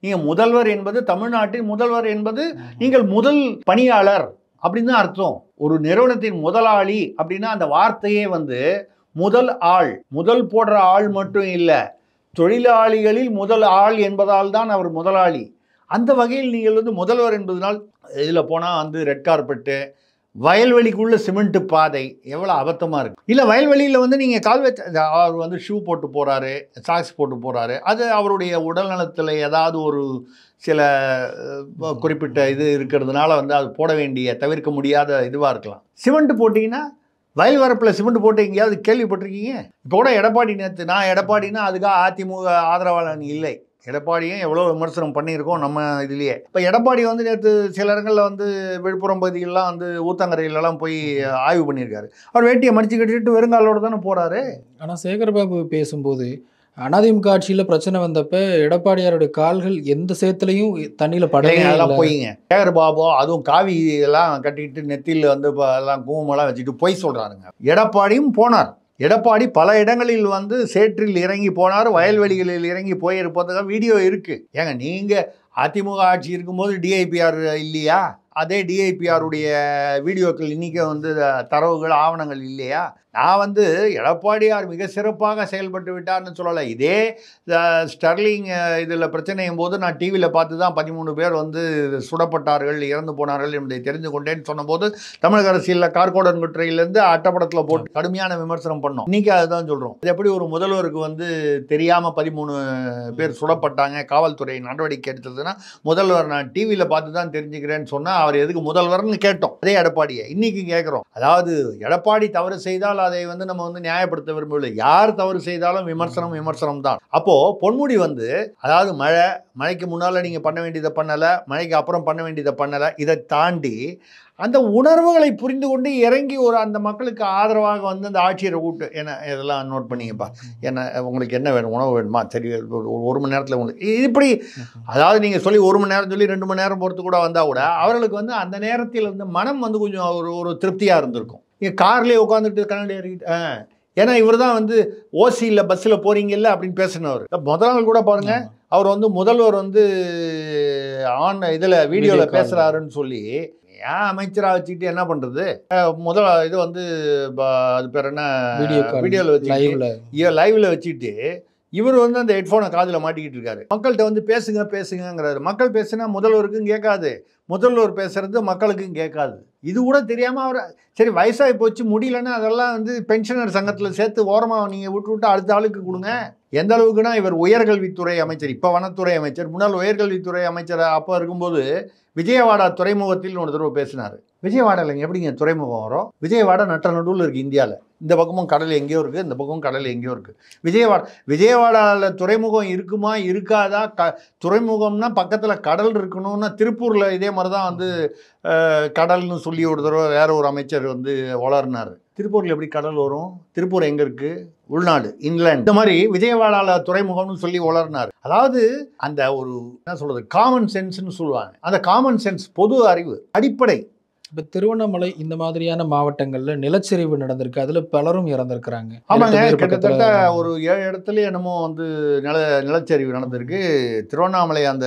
நீங்கள் முதல்வர் என்பது தமிழ்நாட்டின் முதல்வர் என்பது நீங்கள் முதல் பணியாளர் அப்படின்னு தான் அர்த்தம் ஒரு நிறுவனத்தின் முதலாளி அப்படின்னா அந்த வார்த்தையே வந்து முதல் ஆள் முதல் போடுற ஆள் மட்டும் இல்லை தொழிலாளிகளில் முதல் ஆள் என்பதால் தான் அவர் முதலாளி அந்த வகையில் நீங்கள் வந்து முதல்வர் என்பதனால் இதில் போனால் வந்து ரெட் கார்பெட்டு வயல்வெளிக்குள்ளே சிமெண்ட்டு பாதை எவ்வளோ அபத்தமாக இருக்குது இல்லை வயல்வெளியில் வந்து நீங்கள் கால் வச்ச அவர் வந்து ஷூ போட்டு போகிறாரு சாக்ஸ் போட்டு போகிறாரு அது அவருடைய உடல் நலத்தில் ஏதாவது ஒரு சில குறிப்பிட்ட இது இருக்கிறதுனால வந்து அது போட வேண்டிய தவிர்க்க முடியாத இதுவாக இருக்கலாம் சிமெண்ட்டு போட்டிங்கன்னா வயல் வரப்பில் சிமெண்ட் போட்டு எங்கேயாவது கேள்விப்பட்டிருக்கீங்க இப்போ கூட எடப்பாடி நேற்று நான் எடப்பாடினா அதுக்காக அதிமுக ஆதரவாளன் இல்லை எடப்பாடியும் எவ்வளோ விமர்சனம் பண்ணியிருக்கோம் நம்ம இதுலேயே இப்போ எடப்பாடி வந்து நேற்று சில இடங்களில் வந்து விழுப்புரம் பகுதிகளெலாம் வந்து ஊத்தங்கரையிலலாம் போய் ஆய்வு பண்ணியிருக்காரு அவர் வேட்டியை மடித்து கட்டிட்டு வெறுங்காலோடு தானே போகிறாரு ஆனால் சேகர்பாபு பேசும்போது அனாதிமுக ஆட்சியில் பிரச்சனை வந்தப்ப எடப்பாடியாருடைய கால்கள் எந்த சேத்துலையும் தண்ணியில் படையங்க அதெல்லாம் போயிங்க சேகர் பாபு அதுவும் காவி இதெல்லாம் கட்டிக்கிட்டு நெத்தியில் வந்து எல்லாம் கூமெல்லாம் வச்சுட்டு போய் சொல்கிறாருங்க எடப்பாடியும் போனார் எடப்பாடி பல இடங்களில் வந்து சேற்றில் இறங்கி போனார் வயல்வெளிகளில் இறங்கி போயிருப்பதாக வீடியோ இருக்குது ஏங்க நீங்கள் அதிமுக ஆட்சி இருக்கும்போது டிஐபிஆர் இல்லையா அதே டிஐபிஆருடைய வீடியோக்கள் இன்றைக்கி வந்து தரவுகள் ஆவணங்கள் இல்லையா நான் வந்து எடப்பாடியார் மிக சிறப்பாக செயல்பட்டு விட்டார்னு சொல்லலை இதே ஸ்டர்லிங் இதில் பிரச்சனையும் போது நான் டிவியில் பார்த்து தான் பதிமூணு பேர் வந்து சுடப்பட்டார்கள் இறந்து போனார்கள் என்பதை தெரிந்து கொண்டேன்னு சொன்னபோது தமிழக அரசியலில் கார்கோடன் குற்றையிலேருந்து அட்டப்படத்தில் போட்டு கடுமையான விமர்சனம் பண்ணோம் இன்றைக்கி அதுதான் சொல்கிறோம் இது எப்படி ஒரு முதல்வருக்கு வந்து தெரியாமல் பதிமூணு பேர் சுடப்பட்டாங்க காவல்துறை நடவடிக்கை எடுத்ததுன்னா முதல்வர் நான் டிவியில் பார்த்து தான் தெரிஞ்சுக்கிறேன்னு சொன்னால் அவர் எதுக்கு முதல்வர்னு கேட்டோம் அதே எடப்பாடியை இன்னைக்கு கேட்குறோம் அதாவது எடப்பாடி தவறு செய்தால் அதை வந்து நம்ம வந்து நியாயப்படுத்த விரும்பவில்லை யார் தவறு செய்தாலும் விமர்சனம் விமர்சனம் தான் அப்போ பொன்முடி வந்து அதாவது மழை மழைக்கு முன்னால் நீங்கள் பண்ண வேண்டியதை பண்ணலை மழைக்கு அப்புறம் பண்ண வேண்டியதை பண்ணலை இதை தாண்டி அந்த உணர்வுகளை புரிந்து கொண்டு இறங்கி ஒரு அந்த மக்களுக்கு ஆதரவாக வந்து அந்த ஆட்சியரை கூட்டு என்ன இதெல்லாம் நோட் பண்ணிங்கப்பா என்ன உங்களுக்கு என்ன வேணும் உணவு வேணுமா தெரிய ஒரு மணி நேரத்தில் உங்களுக்கு இப்படி அதாவது நீங்கள் சொல்லி ஒரு மணி நேரம் சொல்லி ரெண்டு மணி நேரம் பொறுத்து கூட வந்தால் கூட அவர்களுக்கு வந்து அந்த நேரத்தில் வந்து மனம் வந்து கொஞ்சம் ஒரு ஒரு திருப்தியாக இருந்திருக்கும் இங்கே கார்லேயே உட்காந்துட்டு கண்ணாடி ஆ ஏன்னா இவர் தான் வந்து ஓசியில் பஸ்ஸில் போகிறீங்கல்ல அப்படின்னு பேசினவர் இப்போ நாள் கூட பாருங்கள் அவர் வந்து முதல்வர் வந்து ஆன் இதில் வீடியோவில் பேசுகிறாருன்னு சொல்லி ஏன் அமைச்சராக வச்சுக்கிட்டு என்ன பண்ணுறது முதல் இது வந்து அது பேர் என்ன வீடியோவில் வச்சுக்கிட்டு லைவில் வச்சுக்கிட்டு இவர் வந்து அந்த ஹெட்ஃபோனை காதில் மாட்டிக்கிட்டு இருக்காரு மக்கள்கிட்ட வந்து பேசுங்க பேசுங்கிறாரு மக்கள் பேசுனா முதல்வருக்கும் கேட்காது முதல்வர் பேசுறது மக்களுக்கும் கேட்காது இது கூட தெரியாமல் அவர் சரி வயசாகி போச்சு முடியலன்னா அதெல்லாம் வந்து பென்ஷனர் சங்கத்தில் சேர்த்து ஓரமாக நீங்கள் விட்டு விட்டு அடுத்த ஆளுக்கு கொடுங்க எந்த அளவுக்குனா இவர் உயர்கல்வித்துறை அமைச்சர் இப்போ வனத்துறை அமைச்சர் முன்னாள் உயர்கல்வித்துறை அமைச்சர் அப்போ இருக்கும்போது விஜயவாடா துறைமுகத்தில் ஒரு தடவை பேசினார் விஜயவாடா இல்லைங்க எப்படிங்க துறைமுகம் வரும் விஜயவாடா நட்ட நடுவில் இருக்குது இந்தியாவில் இந்த பக்கமும் கடல் எங்கேயோ இருக்குது இந்த பக்கமும் கடல் எங்கேயோ இருக்குது விஜயவாடா விஜயவாடாவில் துறைமுகம் இருக்குமா இருக்காதா க துறைமுகம்னா பக்கத்தில் கடல் இருக்கணும்னா திருப்பூரில் இதே மாதிரி தான் வந்து கடல்னு சொல்லி ஒரு தடவை வேறு ஒரு அமைச்சர் வந்து வளர்னார் திருப்பூரில் எப்படி கடல் வரும் திருப்பூர் எங்கே இருக்குது உள்நாடு இங்கிலாந்து இந்த மாதிரி விஜயவாடாவில் துறைமுகம்னு சொல்லி வளர்னார் அதாவது அந்த ஒரு என்ன சொல்கிறது காமன் சென்ஸ்னு சொல்லுவாங்க அந்த காமன் சென்ஸ் பொது அறிவு அடிப்படை இப்போ திருவண்ணாமலை இந்த மாதிரியான மாவட்டங்களில் நிலச்சரிவு நடந்திருக்கு அதில் பலரும் இறந்துருக்குறாங்க ஆமாங்க கிட்டத்தட்ட ஒரு ஏழு இடத்துல என்னமோ வந்து நில நிலச்சரிவு நடந்திருக்கு திருவண்ணாமலை அந்த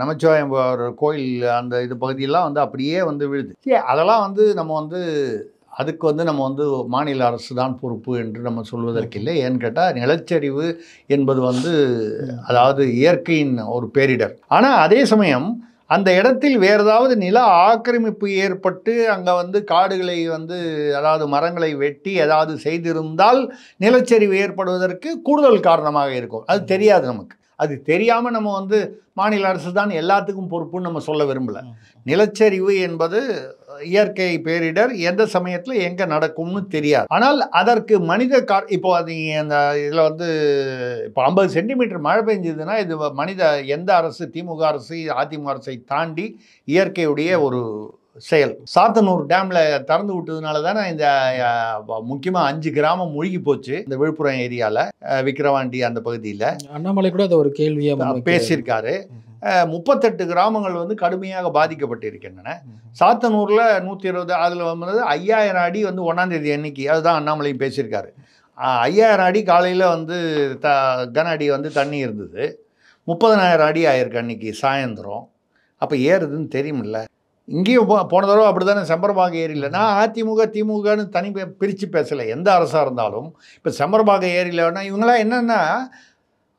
நமச்சிவாயம் கோயில் அந்த இது பகுதியெல்லாம் வந்து அப்படியே வந்து விழுது அதெல்லாம் வந்து நம்ம வந்து அதுக்கு வந்து நம்ம வந்து மாநில அரசு தான் பொறுப்பு என்று நம்ம சொல்வதற்கு இல்லை ஏன்னு கேட்டால் நிலச்சரிவு என்பது வந்து அதாவது இயற்கையின் ஒரு பேரிடர் ஆனால் அதே சமயம் அந்த இடத்தில் வேறு ஏதாவது நில ஆக்கிரமிப்பு ஏற்பட்டு அங்கே வந்து காடுகளை வந்து அதாவது மரங்களை வெட்டி ஏதாவது செய்திருந்தால் நிலச்சரிவு ஏற்படுவதற்கு கூடுதல் காரணமாக இருக்கும் அது தெரியாது நமக்கு அது தெரியாமல் நம்ம வந்து மாநில அரசு தான் எல்லாத்துக்கும் பொறுப்புன்னு நம்ம சொல்ல விரும்பலை நிலச்சரிவு என்பது இயற்கை பேரிடர் எந்த சமயத்தில் எங்கே நடக்கும்னு தெரியாது ஆனால் அதற்கு மனித கா இப்போ அது அந்த இதில் வந்து இப்போ ஐம்பது சென்டிமீட்டர் மழை பெஞ்சதுன்னா இது மனித எந்த அரசு திமுக அரசு அதிமுக அரசை தாண்டி இயற்கையுடைய ஒரு செயல் சாத்தனூர் டேமில் திறந்து விட்டதுனால தானே இந்த முக்கியமாக அஞ்சு கிராமம் மூழ்கி போச்சு இந்த விழுப்புரம் ஏரியாவில் விக்கிரவாண்டி அந்த பகுதியில் அண்ணாமலை கூட அதை ஒரு கேள்வியாக பேசியிருக்காரு முப்பத்தெட்டு கிராமங்கள் வந்து கடுமையாக பாதிக்கப்பட்டிருக்கின்றன சாத்தனூரில் நூற்றி இருபது அதில் வந்து ஐயாயிரம் அடி வந்து ஒன்றாந்தேதி எண்ணிக்கை அதுதான் அண்ணாமலையும் பேசியிருக்காரு ஐயாயிரம் அடி காலையில் வந்து த கன அடி வந்து தண்ணி இருந்தது முப்பதனாயிரம் அடி ஆயிருக்கு அன்றைக்கி சாயந்தரம் அப்போ ஏறுதுன்னு தெரியுமில்ல இங்கேயும் போ போன தடவை அப்படி தானே செம்பரபாக ஏரியில் நான் அதிமுக திமுகன்னு தனி பிரித்து பேசலை எந்த அரசாக இருந்தாலும் இப்போ செம்பரபாக ஏரியில்னா இவங்களாம் என்னென்னா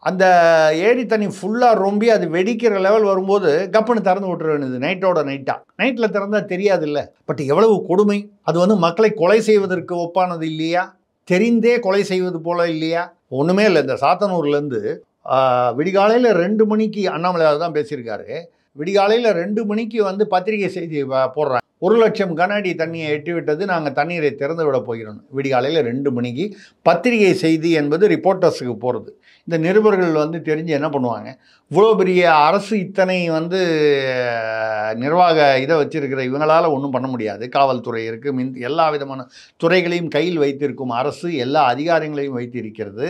அந்த ஏரி தண்ணி ஃபுல்லாக ரொம்பி அது வெடிக்கிற லெவல் வரும்போது கப்புன்னு திறந்து விட்டுற வேண்டியது நைட்டோட நைட்டாக நைட்டில் திறந்தால் தெரியாது இல்லை பட் எவ்வளவு கொடுமை அது வந்து மக்களை கொலை செய்வதற்கு ஒப்பானது இல்லையா தெரிந்தே கொலை செய்வது போல இல்லையா ஒன்றுமே இல்லை இந்த சாத்தனூர்லேருந்து விடிகாலையில் ரெண்டு மணிக்கு அண்ணாமலையார் தான் பேசியிருக்காரு விடிகாலையில் ரெண்டு மணிக்கு வந்து பத்திரிகை செய்தி போடுறாங்க ஒரு லட்சம் கனஅடி தண்ணியை எட்டிவிட்டது நாங்கள் தண்ணீரை திறந்து விட போகிறோம் விடிகாலையில் ரெண்டு மணிக்கு பத்திரிகை செய்தி என்பது ரிப்போர்ட்டர்ஸுக்கு போகிறது இந்த நிருபர்கள் வந்து தெரிஞ்சு என்ன பண்ணுவாங்க இவ்வளோ பெரிய அரசு இத்தனை வந்து நிர்வாக இதை வச்சுருக்கிற இவங்களால் ஒன்றும் பண்ண முடியாது காவல்துறை இருக்குது மின் எல்லா விதமான துறைகளையும் கையில் வைத்திருக்கும் அரசு எல்லா அதிகாரங்களையும் வைத்து இருக்கிறது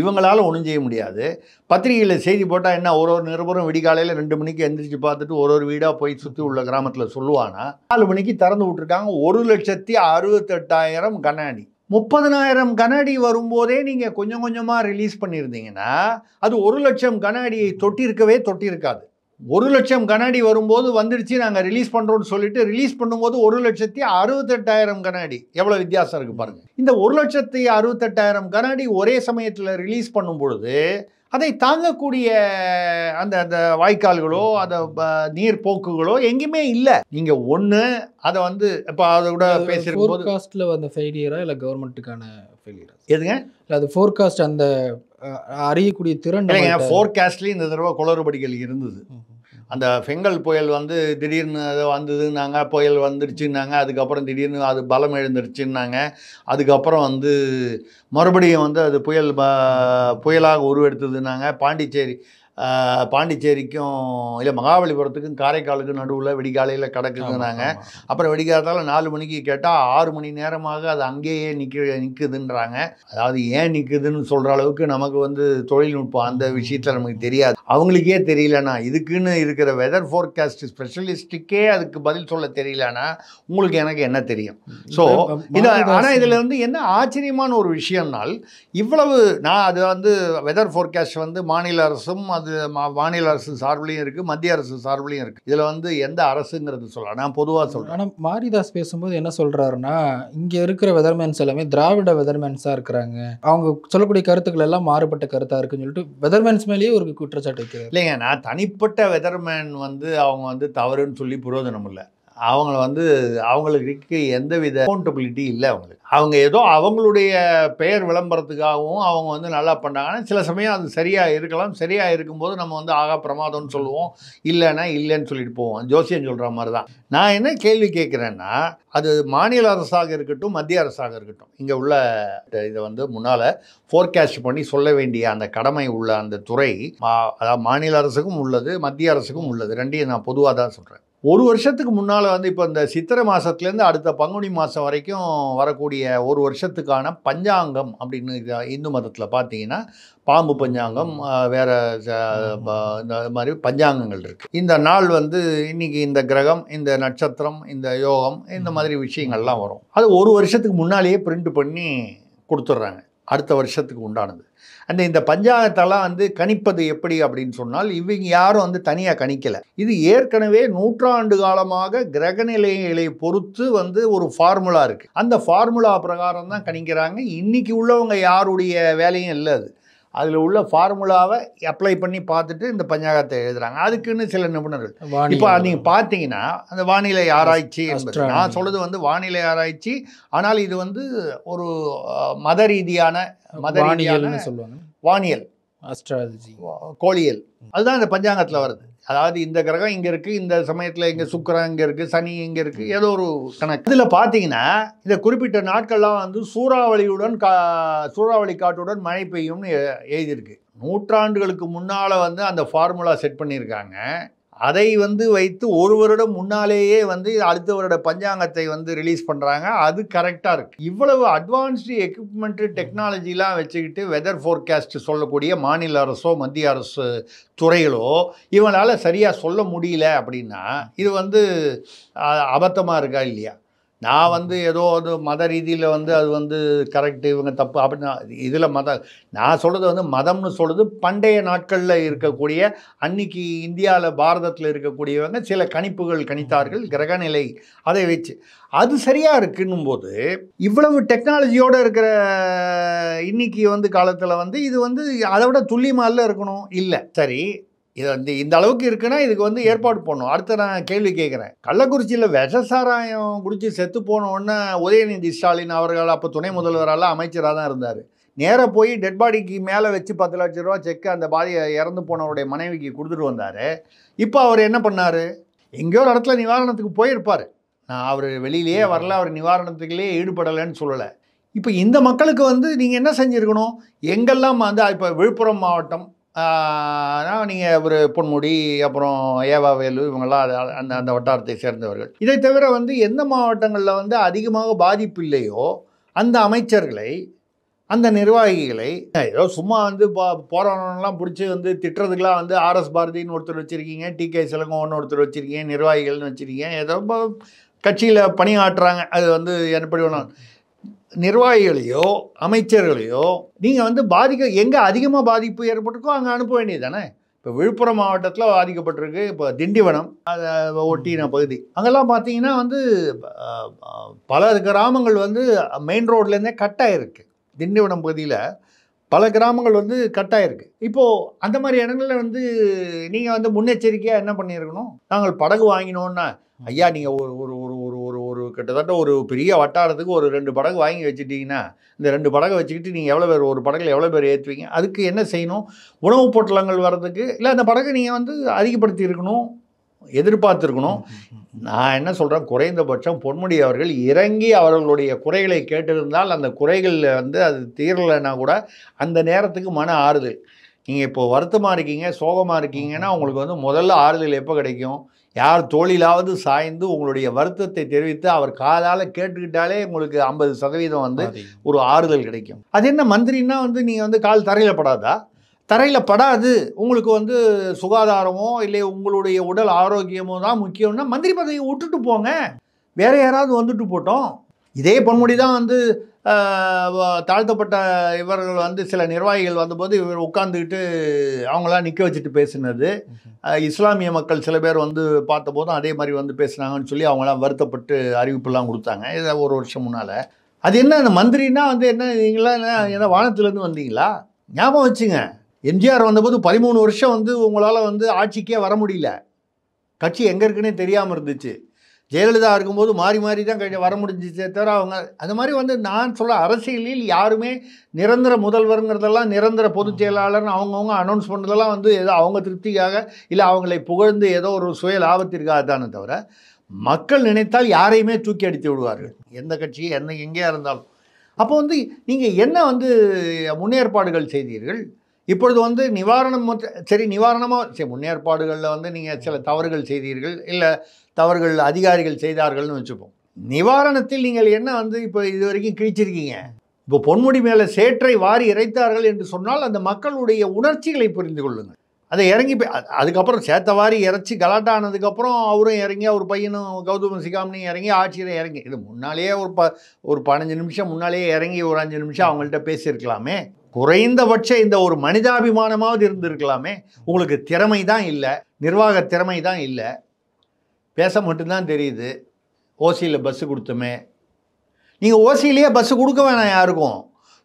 இவங்களால் ஒன்றும் செய்ய முடியாது பத்திரிகையில் செய்தி போட்டால் என்ன ஒரு ஒரு நிருபரும் விடிகாலையில் ரெண்டு மணிக்கு எந்திரிச்சு பார்த்துட்டு ஒரு ஒரு வீடாக போய் சுற்றி உள்ள கிராமத்தில் சொல்லுவானா நாலு மணிக்கு திறந்து விட்டுருக்காங்க ஒரு லட்சத்தி அறுபத்தெட்டாயிரம் கண்ணாடி முப்பதனாயிரம் கன அடி வரும்போதே நீங்கள் கொஞ்சம் கொஞ்சமாக ரிலீஸ் பண்ணியிருந்தீங்கன்னா அது ஒரு லட்சம் கன அடியை தொட்டிருக்கவே தொட்டிருக்காது ஒரு லட்சம் கனாடி வரும்போது வந்துடுச்சு நாங்கள் ரிலீஸ் பண்ணுறோம்னு சொல்லிட்டு ரிலீஸ் பண்ணும்போது ஒரு லட்சத்தி அறுபத்தெட்டாயிரம் கனாடி எவ்வளோ வித்தியாசம் இருக்குது பாருங்கள் இந்த ஒரு லட்சத்தி அறுபத்தெட்டாயிரம் கனாடி ஒரே சமயத்தில் ரிலீஸ் பண்ணும் பொழுது அதை தாங்கக்கூடிய அந்த அந்த வாய்க்கால்களோ அதை நீர் போக்குகளோ எங்கேயுமே இல்லை நீங்கள் ஒன்று அதை வந்து இப்போ அதை கூட பேசியிருக்கும் போது காஸ்ட்டில் அந்த ஃபெயிலியரா இல்லை கவர்மெண்ட்டுக்கான ஃபெயிலியரா எதுங்க இல்லை அது ஃபோர்காஸ்ட் அந்த அறியக்கூடிய திறன் இல்லைங்க ஃபோர்காஸ்ட்லேயும் இந்த தடவை குளறுபடிகள் இருந்தது அந்த ஃபெங்கல் புயல் வந்து திடீர்னு அது வந்ததுன்னாங்க புயல் வந்துருச்சுன்னாங்க அதுக்கப்புறம் திடீர்னு அது பலம் எழுந்துருச்சுன்னாங்க அதுக்கப்புறம் வந்து மறுபடியும் வந்து அது புயல் ப புயலாக உருவெடுத்ததுன்னாங்க பாண்டிச்சேரி பாண்டிச்சேரிக்கும் இல்லை மகாபலிபுரத்துக்கும் காரைக்காலுக்கும் நடுவில் வெடிகாலையில் கிடக்குதுன்னாங்க அப்புறம் வெடிகாலத்தால் நாலு மணிக்கு கேட்டால் ஆறு மணி நேரமாக அது அங்கேயே நிற்க நிற்குதுன்றாங்க அதாவது ஏன் நிற்குதுன்னு சொல்கிற அளவுக்கு நமக்கு வந்து தொழில்நுட்பம் அந்த விஷயத்தில் நமக்கு தெரியாது அவங்களுக்கே தெரியலண்ணா இதுக்குன்னு இருக்கிற வெதர் ஃபோர்காஸ்ட் ஸ்பெஷலிஸ்ட்டுக்கே அதுக்கு பதில் சொல்ல தெரியலனா உங்களுக்கு எனக்கு என்ன தெரியும் ஸோ இது ஆனால் இதில் வந்து என்ன ஆச்சரியமான ஒரு விஷயம்னால் இவ்வளவு நான் அது வந்து வெதர் ஃபோர்காஸ்ட் வந்து மாநில அரசும் அது அது மாநில அரசு சார்பிலையும் இருக்குது மத்திய அரசு சார்பிலையும் இருக்குது இதில் வந்து எந்த அரசுங்கிறது சொல்லலாம் நான் பொதுவாக சொல்கிறேன் ஆனால் மாரிதாஸ் பேசும்போது என்ன சொல்கிறாருன்னா இங்கே இருக்கிற வெதர்மேன்ஸ் எல்லாமே திராவிட வெதர்மேன்ஸாக இருக்கிறாங்க அவங்க சொல்லக்கூடிய கருத்துக்கள் எல்லாம் மாறுபட்ட கருத்தாக இருக்குன்னு சொல்லிட்டு வெதர்மேன்ஸ் மேலேயே ஒரு குற்றச்சாட்டு இருக்குது இல்லைங்க நான் தனிப்பட்ட வெதர்மேன் வந்து அவங்க வந்து தவறுன்னு சொல்லி புரோதனம் இல்லை அவங்கள வந்து அவங்களுக்கு எந்த வித அக்கௌண்டபிலிட்டி இல்லை அவங்களுக்கு அவங்க ஏதோ அவங்களுடைய பெயர் விளம்பரத்துக்காகவும் அவங்க வந்து நல்லா பண்ணாங்கன்னா சில சமயம் அது சரியாக இருக்கலாம் சரியாக இருக்கும்போது நம்ம வந்து ஆகா பிரமாதம்னு சொல்லுவோம் இல்லைன்னா இல்லைன்னு சொல்லிட்டு போவோம் ஜோசியம் சொல்கிற மாதிரி தான் நான் என்ன கேள்வி கேட்குறேன்னா அது மாநில அரசாக இருக்கட்டும் மத்திய அரசாக இருக்கட்டும் இங்கே உள்ள இதை வந்து முன்னால் ஃபோர்காஸ்ட் பண்ணி சொல்ல வேண்டிய அந்த கடமை உள்ள அந்த துறை அதாவது மாநில அரசுக்கும் உள்ளது மத்திய அரசுக்கும் உள்ளது ரெண்டையும் நான் பொதுவாக தான் சொல்கிறேன் ஒரு வருஷத்துக்கு முன்னால் வந்து இப்போ இந்த சித்திரை மாதத்துலேருந்து அடுத்த பங்குனி மாதம் வரைக்கும் வரக்கூடிய ஒரு வருஷத்துக்கான பஞ்சாங்கம் அப்படின்னு இந்து மதத்தில் பார்த்தீங்கன்னா பாம்பு பஞ்சாங்கம் வேறு இந்த மாதிரி பஞ்சாங்கங்கள் இருக்குது இந்த நாள் வந்து இன்றைக்கி இந்த கிரகம் இந்த நட்சத்திரம் இந்த யோகம் இந்த மாதிரி விஷயங்கள்லாம் வரும் அது ஒரு வருஷத்துக்கு முன்னாலேயே பிரிண்ட் பண்ணி கொடுத்துட்றாங்க அடுத்த வருஷத்துக்கு உண்டானது அந்த இந்த பஞ்சாங்கத்தெல்லாம் வந்து கணிப்பது எப்படி அப்படின்னு சொன்னால் இவங்க யாரும் வந்து தனியாக கணிக்கலை இது ஏற்கனவே நூற்றாண்டு காலமாக கிரகநிலைகளை பொறுத்து வந்து ஒரு ஃபார்முலா இருக்குது அந்த ஃபார்முலா பிரகாரம் தான் கணிக்கிறாங்க இன்றைக்கி உள்ளவங்க யாருடைய வேலையும் இல்லை அது அதில் உள்ள ஃபார்முலாவை அப்ளை பண்ணி பார்த்துட்டு இந்த பஞ்சாகத்தை எழுதுகிறாங்க அதுக்குன்னு சில நிபுணர்கள் இப்போ நீங்கள் பார்த்தீங்கன்னா அந்த வானிலை ஆராய்ச்சி நான் சொல்கிறது வந்து வானிலை ஆராய்ச்சி ஆனால் இது வந்து ஒரு மத ரீதியான மத ரீதியான சொல்லுவாங்க வானியல் அஸ்ட்ராலஜி கோழியல் அதுதான் இந்த பஞ்சாங்கத்தில் வருது அதாவது இந்த கிரகம் இங்கே இருக்குது இந்த சமயத்தில் இங்கே சுக்கரம் இங்கே இருக்குது சனி இங்கே இருக்குது ஏதோ ஒரு கணக்கு இதில் பார்த்தீங்கன்னா இந்த குறிப்பிட்ட நாட்கள்லாம் வந்து சூறாவளியுடன் கா சூறாவளி காட்டுடன் மழை பெய்யும்னு எழுதியிருக்கு நூற்றாண்டுகளுக்கு முன்னால் வந்து அந்த ஃபார்முலா செட் பண்ணியிருக்காங்க அதை வந்து வைத்து ஒரு வருடம் முன்னாலேயே வந்து அடுத்த வருட பஞ்சாங்கத்தை வந்து ரிலீஸ் பண்ணுறாங்க அது கரெக்டாக இருக்குது இவ்வளவு அட்வான்ஸ்டு எக்யூப்மெண்ட்டு டெக்னாலஜிலாம் வச்சுக்கிட்டு வெதர் ஃபோர்காஸ்ட் சொல்லக்கூடிய மாநில அரசோ மத்திய அரசு துறைகளோ இவனால் சரியாக சொல்ல முடியல அப்படின்னா இது வந்து அபத்தமாக இருக்கா இல்லையா நான் வந்து ஏதோ அது மத ரீதியில் வந்து அது வந்து கரெக்டு இவங்க தப்பு அப்படின்னா இதில் மத நான் சொல்கிறது வந்து மதம்னு சொல்கிறது பண்டைய நாட்களில் இருக்கக்கூடிய அன்னைக்கு இந்தியாவில் பாரதத்தில் இருக்கக்கூடியவங்க சில கணிப்புகள் கணித்தார்கள் கிரகநிலை அதை வச்சு அது சரியாக இருக்குன்னும் போது இவ்வளவு டெக்னாலஜியோடு இருக்கிற இன்னைக்கு வந்து காலத்தில் வந்து இது வந்து அதை விட துல்லியமாக இருக்கணும் இல்லை சரி இதை வந்து இந்த அளவுக்கு இருக்குன்னா இதுக்கு வந்து ஏற்பாடு பண்ணும் அடுத்த நான் கேள்வி கேட்குறேன் கள்ளக்குறிச்சியில் விஷ சாராயம் குடித்து செத்து போனோடனே உதயநிதி ஸ்டாலின் அவர்கள் அப்போ துணை முதல்வரால் அமைச்சராக தான் இருந்தார் நேராக போய் டெட் பாடிக்கு மேலே வச்சு பத்து லட்ச ரூபா செக்கு அந்த பாதியை இறந்து போனவருடைய மனைவிக்கு கொடுத்துட்டு வந்தார் இப்போ அவர் என்ன பண்ணார் எங்கேயோ ஒரு இடத்துல நிவாரணத்துக்கு போயிருப்பார் நான் அவர் வெளியிலேயே வரல அவர் நிவாரணத்துக்குள்ளேயே ஈடுபடலைன்னு சொல்லலை இப்போ இந்த மக்களுக்கு வந்து நீங்கள் என்ன செஞ்சுருக்கணும் எங்கெல்லாம் வந்து இப்போ விழுப்புரம் மாவட்டம் ஆனால் நீங்கள் ஒரு பொன்முடி அப்புறம் ஏவாவேலு இவங்கெல்லாம் அந்த அந்த வட்டாரத்தை சேர்ந்தவர்கள் இதை தவிர வந்து எந்த மாவட்டங்களில் வந்து அதிகமாக பாதிப்பு இல்லையோ அந்த அமைச்சர்களை அந்த நிர்வாகிகளை ஏதோ சும்மா வந்து பா போகிறவனெல்லாம் பிடிச்சி வந்து திட்டுறதுக்கெலாம் வந்து ஆர்எஸ் பாரதின்னு ஒருத்தர் வச்சுருக்கீங்க டி கே சிலங்கோன்னு ஒருத்தர் வச்சுருக்கீங்க நிர்வாகிகள்னு வச்சுருக்கீங்க ஏதோ கட்சியில் பணியாற்றுறாங்க அது வந்து என்னப்படி வேணும் நிர்வாகிகளையோ அமைச்சர்களையோ நீங்கள் வந்து பாதிக்க எங்கே அதிகமாக பாதிப்பு ஏற்பட்டிருக்கோ அங்கே அனுப்ப வேண்டியது தானே இப்போ விழுப்புரம் மாவட்டத்தில் பாதிக்கப்பட்டிருக்கு இப்போ திண்டிவனம் அதை ஒட்டின பகுதி அங்கெல்லாம் பார்த்தீங்கன்னா வந்து பல கிராமங்கள் வந்து மெயின் ரோட்லேருந்தே கட் ஆகிருக்கு திண்டிவனம் பகுதியில் பல கிராமங்கள் வந்து கட் ஆகிருக்கு இப்போது அந்த மாதிரி இடங்களில் வந்து நீங்கள் வந்து முன்னெச்சரிக்கையாக என்ன பண்ணியிருக்கணும் நாங்கள் படகு வாங்கினோன்னா ஐயா நீங்கள் ஒரு ஒரு ஒரு கிட்டத்தட்ட ஒரு பெரிய வட்டாரத்துக்கு ஒரு ரெண்டு படகு வாங்கி வச்சுட்டிங்கன்னா இந்த ரெண்டு படகை வச்சுக்கிட்டு நீங்கள் எவ்வளோ பேர் ஒரு படகில் எவ்வளோ பேர் ஏற்றுவீங்க அதுக்கு என்ன செய்யணும் உணவுப் பொட்டலங்கள் வர்றதுக்கு இல்லை அந்த படகை நீங்கள் வந்து அதிகப்படுத்தி இருக்கணும் எதிர்பார்த்துருக்கணும் நான் என்ன சொல்கிறேன் குறைந்தபட்சம் பொன்முடி அவர்கள் இறங்கி அவர்களுடைய குறைகளை கேட்டிருந்தால் அந்த குறைகளில் வந்து அது தீரலைன்னா கூட அந்த நேரத்துக்கு மன ஆறுதல் நீங்கள் இப்போ வருத்தமாக இருக்கீங்க சோகமாக இருக்கீங்கன்னா உங்களுக்கு வந்து முதல்ல ஆறுதல் எப்போ கிடைக்கும் யார் தோழிலாவது சாய்ந்து உங்களுடைய வருத்தத்தை தெரிவித்து அவர் காலால் கேட்டுக்கிட்டாலே உங்களுக்கு ஐம்பது சதவீதம் வந்து ஒரு ஆறுதல் கிடைக்கும் அது என்ன மந்திரின்னா வந்து நீங்கள் வந்து கால் தரையில் படாதா தரையில் படாது உங்களுக்கு வந்து சுகாதாரமோ இல்லை உங்களுடைய உடல் ஆரோக்கியமோ தான் முக்கியம்னா மந்திரி பதவியை விட்டுட்டு போங்க வேறு யாராவது வந்துட்டு போட்டோம் இதே பொன்முடி தான் வந்து தாழ்த்தப்பட்ட இவர்கள் வந்து சில நிர்வாகிகள் வந்தபோது இவர் உட்காந்துக்கிட்டு அவங்களாம் நிற்க வச்சுட்டு பேசினது இஸ்லாமிய மக்கள் சில பேர் வந்து பார்த்தபோதும் அதே மாதிரி வந்து பேசினாங்கன்னு சொல்லி அவங்களாம் வருத்தப்பட்டு அறிவிப்புலாம் கொடுத்தாங்க இதை ஒரு வருஷம் முன்னால் அது என்ன அந்த மந்திரின்னா வந்து என்ன நீங்களா என்ன ஏன்னா வானத்துலேருந்து வந்தீங்களா ஞாபகம் வச்சுங்க எம்ஜிஆர் வந்தபோது பதிமூணு வருஷம் வந்து உங்களால் வந்து ஆட்சிக்கே வர முடியல கட்சி எங்கே இருக்குன்னே தெரியாமல் இருந்துச்சு ஜெயலலிதா இருக்கும்போது மாறி மாறி தான் கழிச்சு வர முடிஞ்சிச்சே தவிர அவங்க அந்த மாதிரி வந்து நான் சொல்ல அரசியலில் யாருமே நிரந்தர முதல்வருங்கிறதெல்லாம் நிரந்தர பொதுச் செயலாளர்னு அவங்கவுங்க அனௌன்ஸ் பண்ணுறதெல்லாம் வந்து ஏதோ அவங்க திருப்திக்காக இல்லை அவங்களை புகழ்ந்து ஏதோ ஒரு சுய லாபத்திற்காக தானே தவிர மக்கள் நினைத்தால் யாரையுமே தூக்கி அடித்து விடுவார்கள் எந்த கட்சி என்ன எங்கேயா இருந்தாலும் அப்போ வந்து நீங்கள் என்ன வந்து முன்னேற்பாடுகள் செய்தீர்கள் இப்பொழுது வந்து நிவாரணம் சரி நிவாரணமாக சரி முன்னேற்பாடுகளில் வந்து நீங்கள் சில தவறுகள் செய்தீர்கள் இல்லை தவறுகள் அதிகாரிகள் செய்தார்கள்னு வச்சுப்போம் நிவாரணத்தில் நீங்கள் என்ன வந்து இப்போ இது வரைக்கும் கிழிச்சிருக்கீங்க இப்போ பொன்முடி மேலே சேற்றை வாரி இறைத்தார்கள் என்று சொன்னால் அந்த மக்களுடைய உணர்ச்சிகளை புரிந்து கொள்ளுங்கள் அதை இறங்கி போய் அதுக்கப்புறம் சேத்த வாரி இறச்சி கலாட்டானதுக்கப்புறம் அவரும் இறங்கி அவர் பையனும் கௌதம சிகாமணியும் இறங்கி ஆட்சியில் இறங்கி இது முன்னாலேயே ஒரு ப ஒரு பதினஞ்சு நிமிஷம் முன்னாலேயே இறங்கி ஒரு அஞ்சு நிமிஷம் அவங்கள்ட்ட பேசியிருக்கலாமே குறைந்தபட்ச இந்த ஒரு மனிதாபிமானமாவது இருந்திருக்கலாமே உங்களுக்கு திறமை தான் இல்லை நிர்வாக திறமை தான் இல்லை பேச மட்டும்தான் தெரியுது ஓசியில் பஸ்ஸு கொடுத்தோமே நீங்கள் ஓசியிலேயே பஸ்ஸு கொடுக்க வேணாம் யாருக்கும்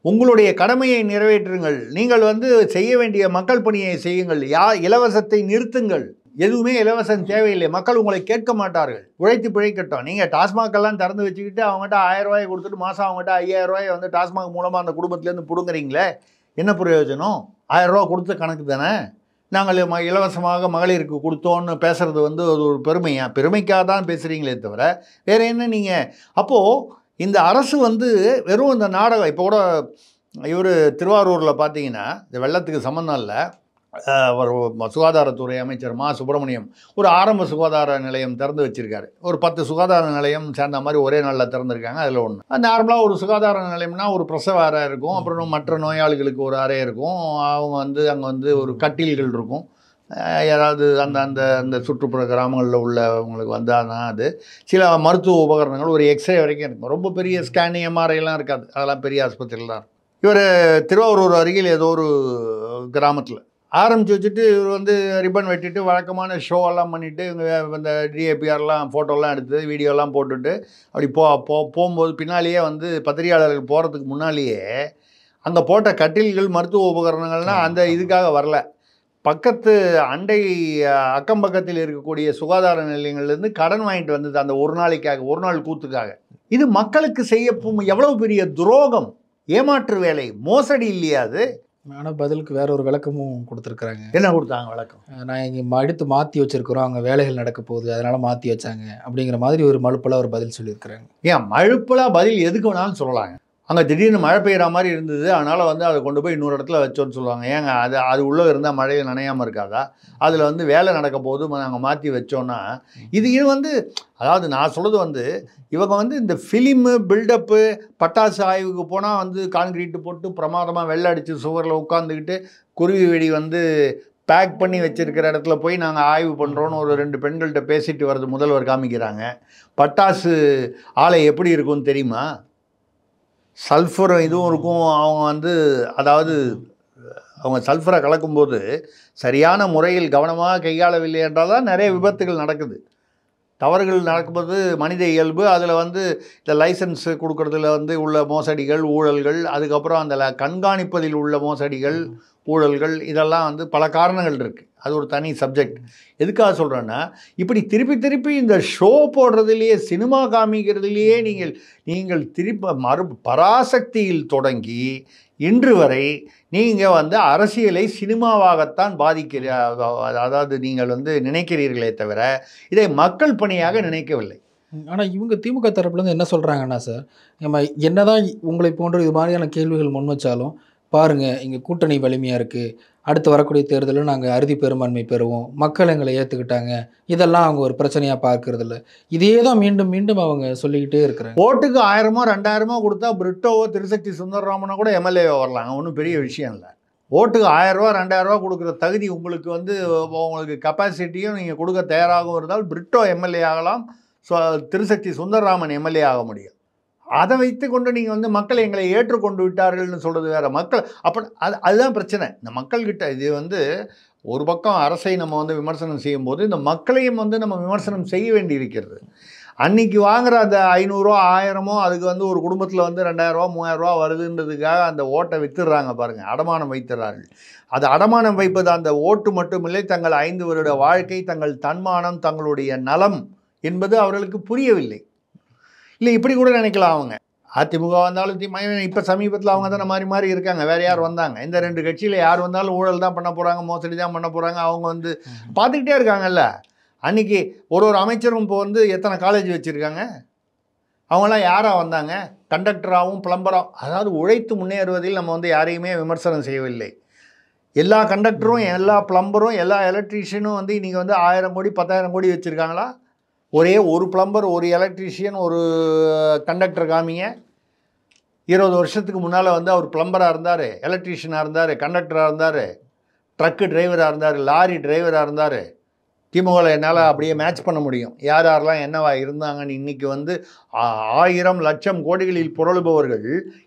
உங்களுடைய கடமையை நிறைவேற்றுங்கள் நீங்கள் வந்து செய்ய வேண்டிய மக்கள் பணியை செய்யுங்கள் யா இலவசத்தை நிறுத்துங்கள் எதுவுமே இலவசம் தேவையில்லை மக்கள் உங்களை கேட்க மாட்டார்கள் உழைத்து பிழைக்கட்டும் நீங்கள் டாஸ்மாக் எல்லாம் திறந்து வச்சுக்கிட்டு அவங்ககிட்ட ஆயிரம் ரூபாய் கொடுத்துட்டு மாதம் அவங்ககிட்ட ஐயாயிரம் ரூபாய் வந்து டாஸ்மாக் மூலமாக அந்த குடும்பத்துலேருந்து பிடுங்குறீங்களே என்ன பிரயோஜனம் ஆயிரம் ரூபா கொடுத்த கணக்கு தானே நாங்கள் ம இலவசமாக மகளிருக்கு கொடுத்தோன்னு பேசுகிறது வந்து அது ஒரு பெருமையாக பெருமைக்காக தான் பேசுகிறீங்களே தவிர வேறு என்ன நீங்கள் அப்போது இந்த அரசு வந்து வெறும் இந்த நாடகம் இப்போ கூட இவர் திருவாரூரில் பார்த்தீங்கன்னா இந்த வெள்ளத்துக்கு சம்மந்தம் இல்லை ஒரு சுகாதாரத்துறை அமைச்சர் மா சுப்பிரமணியம் ஒரு ஆரம்ப சுகாதார நிலையம் திறந்து வச்சுருக்காரு ஒரு பத்து சுகாதார நிலையம் சேர்ந்த மாதிரி ஒரே நாளில் திறந்துருக்காங்க அதில் ஒன்று நார்மலாக ஒரு சுகாதார நிலையம்னா ஒரு பிரசவ அறை இருக்கும் அப்புறம் மற்ற நோயாளிகளுக்கு ஒரு அறை இருக்கும் அவங்க வந்து அங்கே வந்து ஒரு கட்டில்கள் இருக்கும் ஏதாவது அந்த அந்த அந்த சுற்றுப்புற கிராமங்களில் உள்ளவங்களுக்கு வந்தாங்கன்னா அது சில மருத்துவ உபகரணங்கள் ஒரு எக்ஸ்ரே வரைக்கும் இருக்கும் ரொம்ப பெரிய ஸ்கேனிங் எம்ஆர்ஐலாம் இருக்காது அதெல்லாம் பெரிய ஆஸ்பத்திரியில் தான் இருக்கும் இவர் திருவாரூர் அருகில் ஏதோ ஒரு கிராமத்தில் ஆரம்பித்து வச்சுட்டு இவர் வந்து ரிப்பன் வெட்டிட்டு வழக்கமான எல்லாம் பண்ணிவிட்டு இவங்க இந்த டிஏபிஆர்லாம் ஃபோட்டோலாம் எடுத்து வீடியோலாம் போட்டுட்டு அப்படி போ போ போகும்போது பின்னாலேயே வந்து பத்திரிகையாளர்கள் போகிறதுக்கு முன்னாலேயே அந்த போட்ட கட்டில்கள் மருத்துவ உபகரணங்கள்லாம் அந்த இதுக்காக வரல பக்கத்து அண்டை அக்கம் பக்கத்தில் இருக்கக்கூடிய சுகாதார நிலையங்கள்லேருந்து கடன் வாங்கிட்டு வந்தது அந்த ஒரு நாளைக்காக ஒரு நாள் கூத்துக்காக இது மக்களுக்கு செய்ய எவ்வளோ பெரிய துரோகம் ஏமாற்று வேலை மோசடி இல்லையாது ஆனால் பதிலுக்கு வேற ஒரு விளக்கமும் கொடுத்துருக்குறாங்க என்ன கொடுத்தாங்க விளக்கம் நான் இங்கே அடுத்து மாற்றி வச்சிருக்கிறோம் அங்கே வேலைகள் நடக்க போகுது அதனால் மாற்றி வச்சாங்க அப்படிங்கிற மாதிரி ஒரு மழுப்பலாக ஒரு பதில் சொல்லியிருக்கிறாங்க ஏன் மழுப்பலாக பதில் எதுக்கு வேணாலும் சொல்லலாங்க அங்கே திடீர்னு மழை பெய்கிற மாதிரி இருந்தது அதனால் வந்து அதை கொண்டு போய் இன்னொரு இடத்துல வச்சோன்னு சொல்லுவாங்க ஏங்க அது அது உள்ளே இருந்தால் மழையில் நனையாமல் இருக்காதா அதில் வந்து வேலை நடக்க போது நாங்கள் மாற்றி வச்சோன்னா இது இது வந்து அதாவது நான் சொல்கிறது வந்து இவங்க வந்து இந்த ஃபிலிமு பில்டப்பு பட்டாசு ஆய்வுக்கு போனால் வந்து கான்கிரீட்டு போட்டு பிரமாதமாக வெள்ளை அடித்து சுவரில் உட்காந்துக்கிட்டு குருவி வெடி வந்து பேக் பண்ணி வச்சுருக்கிற இடத்துல போய் நாங்கள் ஆய்வு பண்ணுறோன்னு ஒரு ரெண்டு பெண்கள்கிட்ட பேசிட்டு வர்றது முதல்வர் காமிக்கிறாங்க பட்டாசு ஆலை எப்படி இருக்கும்னு தெரியுமா சல்ஃபர் இதுவும் இருக்கும் அவங்க வந்து அதாவது அவங்க சல்ஃபரை கலக்கும்போது சரியான முறையில் கவனமாக கையாளவில்லை என்றால் தான் நிறைய விபத்துகள் நடக்குது தவறுகள் நடக்கும்போது மனித இயல்பு அதில் வந்து இந்த லைசன்ஸ் கொடுக்குறதுல வந்து உள்ள மோசடிகள் ஊழல்கள் அதுக்கப்புறம் அந்த கண்காணிப்பதில் உள்ள மோசடிகள் ஊழல்கள் இதெல்லாம் வந்து பல காரணங்கள் இருக்குது அது ஒரு தனி சப்ஜெக்ட் எதுக்காக சொல்கிறேன்னா இப்படி திருப்பி திருப்பி இந்த ஷோ போடுறதுலேயே சினிமா காமிக்கிறதுலேயே நீங்கள் நீங்கள் திருப்ப மறு பராசக்தியில் தொடங்கி இன்று வரை நீங்கள் வந்து அரசியலை சினிமாவாகத்தான் பாதிக்கிற அதாவது நீங்கள் வந்து நினைக்கிறீர்களே தவிர இதை மக்கள் பணியாக நினைக்கவில்லை ஆனால் இவங்க திமுக தரப்புலேருந்து என்ன சொல்கிறாங்கன்னா சார் நம்ம என்னதான் உங்களை போன்ற இது மாதிரியான கேள்விகள் முன் வச்சாலும் பாருங்கள் இங்கே கூட்டணி வலிமையாக இருக்குது அடுத்து வரக்கூடிய தேர்தலில் நாங்கள் அறுதி பெரும்பான்மை பெறுவோம் மக்கள் எங்களை ஏற்றுக்கிட்டாங்க இதெல்லாம் அவங்க ஒரு பிரச்சனையாக இல்லை இதையே தான் மீண்டும் மீண்டும் அவங்க சொல்லிக்கிட்டே இருக்கிறாங்க ஓட்டுக்கு ஆயிரமோ ரெண்டாயிரமோ கொடுத்தா பிரிட்டோவோ திருசக்தி சுந்தரராமனோ கூட எம்எல்ஏவோ வரலாங்க ஒன்றும் பெரிய விஷயம் இல்லை ஓட்டுக்கு ஆயிரரூவா ரெண்டாயிரரூவா கொடுக்குற தகுதி உங்களுக்கு வந்து உங்களுக்கு கெப்பாசிட்டியும் நீங்கள் கொடுக்க தயாராகவும் இருந்தால் பிரிட்டோ எம்எல்ஏ ஆகலாம் ஸோ திருசக்தி சுந்தரராமன் எம்எல்ஏ ஆக முடியும் அதை வைத்து கொண்டு நீங்கள் வந்து மக்கள் எங்களை ஏற்றுக்கொண்டு விட்டார்கள்னு சொல்கிறது வேறு மக்கள் அப்போ அது அதுதான் பிரச்சனை இந்த மக்கள்கிட்ட இது வந்து ஒரு பக்கம் அரசை நம்ம வந்து விமர்சனம் செய்யும்போது இந்த மக்களையும் வந்து நம்ம விமர்சனம் செய்ய வேண்டி இருக்கிறது அன்றைக்கி வாங்குகிற அந்த ஐநூறுரூவா ஆயிரமோ அதுக்கு வந்து ஒரு குடும்பத்தில் வந்து ரெண்டாயிரரூவா மூவாயிரரூவா வருதுன்றதுக்காக அந்த ஓட்டை விற்றுடுறாங்க பாருங்கள் அடமானம் வைத்துறார்கள் அது அடமானம் வைப்பது அந்த ஓட்டு மட்டுமில்லை தங்கள் ஐந்து வருட வாழ்க்கை தங்கள் தன்மானம் தங்களுடைய நலம் என்பது அவர்களுக்கு புரியவில்லை இல்லை இப்படி கூட நினைக்கலாம் அவங்க அதிமுக வந்தாலும் திமுக இப்போ சமீபத்தில் அவங்க தானே மாறி மாறி இருக்காங்க வேறு யார் வந்தாங்க இந்த ரெண்டு கட்சியில் யார் வந்தாலும் ஊழல் தான் பண்ண போகிறாங்க மோசடி தான் பண்ண போகிறாங்க அவங்க வந்து பார்த்துக்கிட்டே இருக்காங்கல்ல அன்றைக்கி ஒரு ஒரு அமைச்சரும் இப்போ வந்து எத்தனை காலேஜ் வச்சுருக்காங்க அவங்களாம் யாராக வந்தாங்க கண்டக்டராகவும் பிளம்பராகவும் அதாவது உழைத்து முன்னேறுவதில் நம்ம வந்து யாரையுமே விமர்சனம் செய்யவில்லை எல்லா கண்டக்டரும் எல்லா பிளம்பரும் எல்லா எலக்ட்ரீஷியனும் வந்து இன்றைக்கி வந்து ஆயிரம் கோடி பத்தாயிரம் கோடி வச்சுருக்காங்களா ஒரே ஒரு பிளம்பர் ஒரு எலக்ட்ரிஷியன் ஒரு கண்டக்டர் காமிங்க இருபது வருஷத்துக்கு முன்னால் வந்து அவர் பிளம்பராக இருந்தார் எலக்ட்ரீஷியனாக இருந்தார் கண்டக்டராக இருந்தார் ட்ரக்கு டிரைவராக இருந்தார் லாரி டிரைவராக இருந்தார் திமுகவில் என்னால் அப்படியே மேட்ச் பண்ண முடியும் யார் யாரெல்லாம் என்னவா இருந்தாங்கன்னு இன்றைக்கி வந்து ஆயிரம் லட்சம் கோடிகளில் புரளுபவர்கள்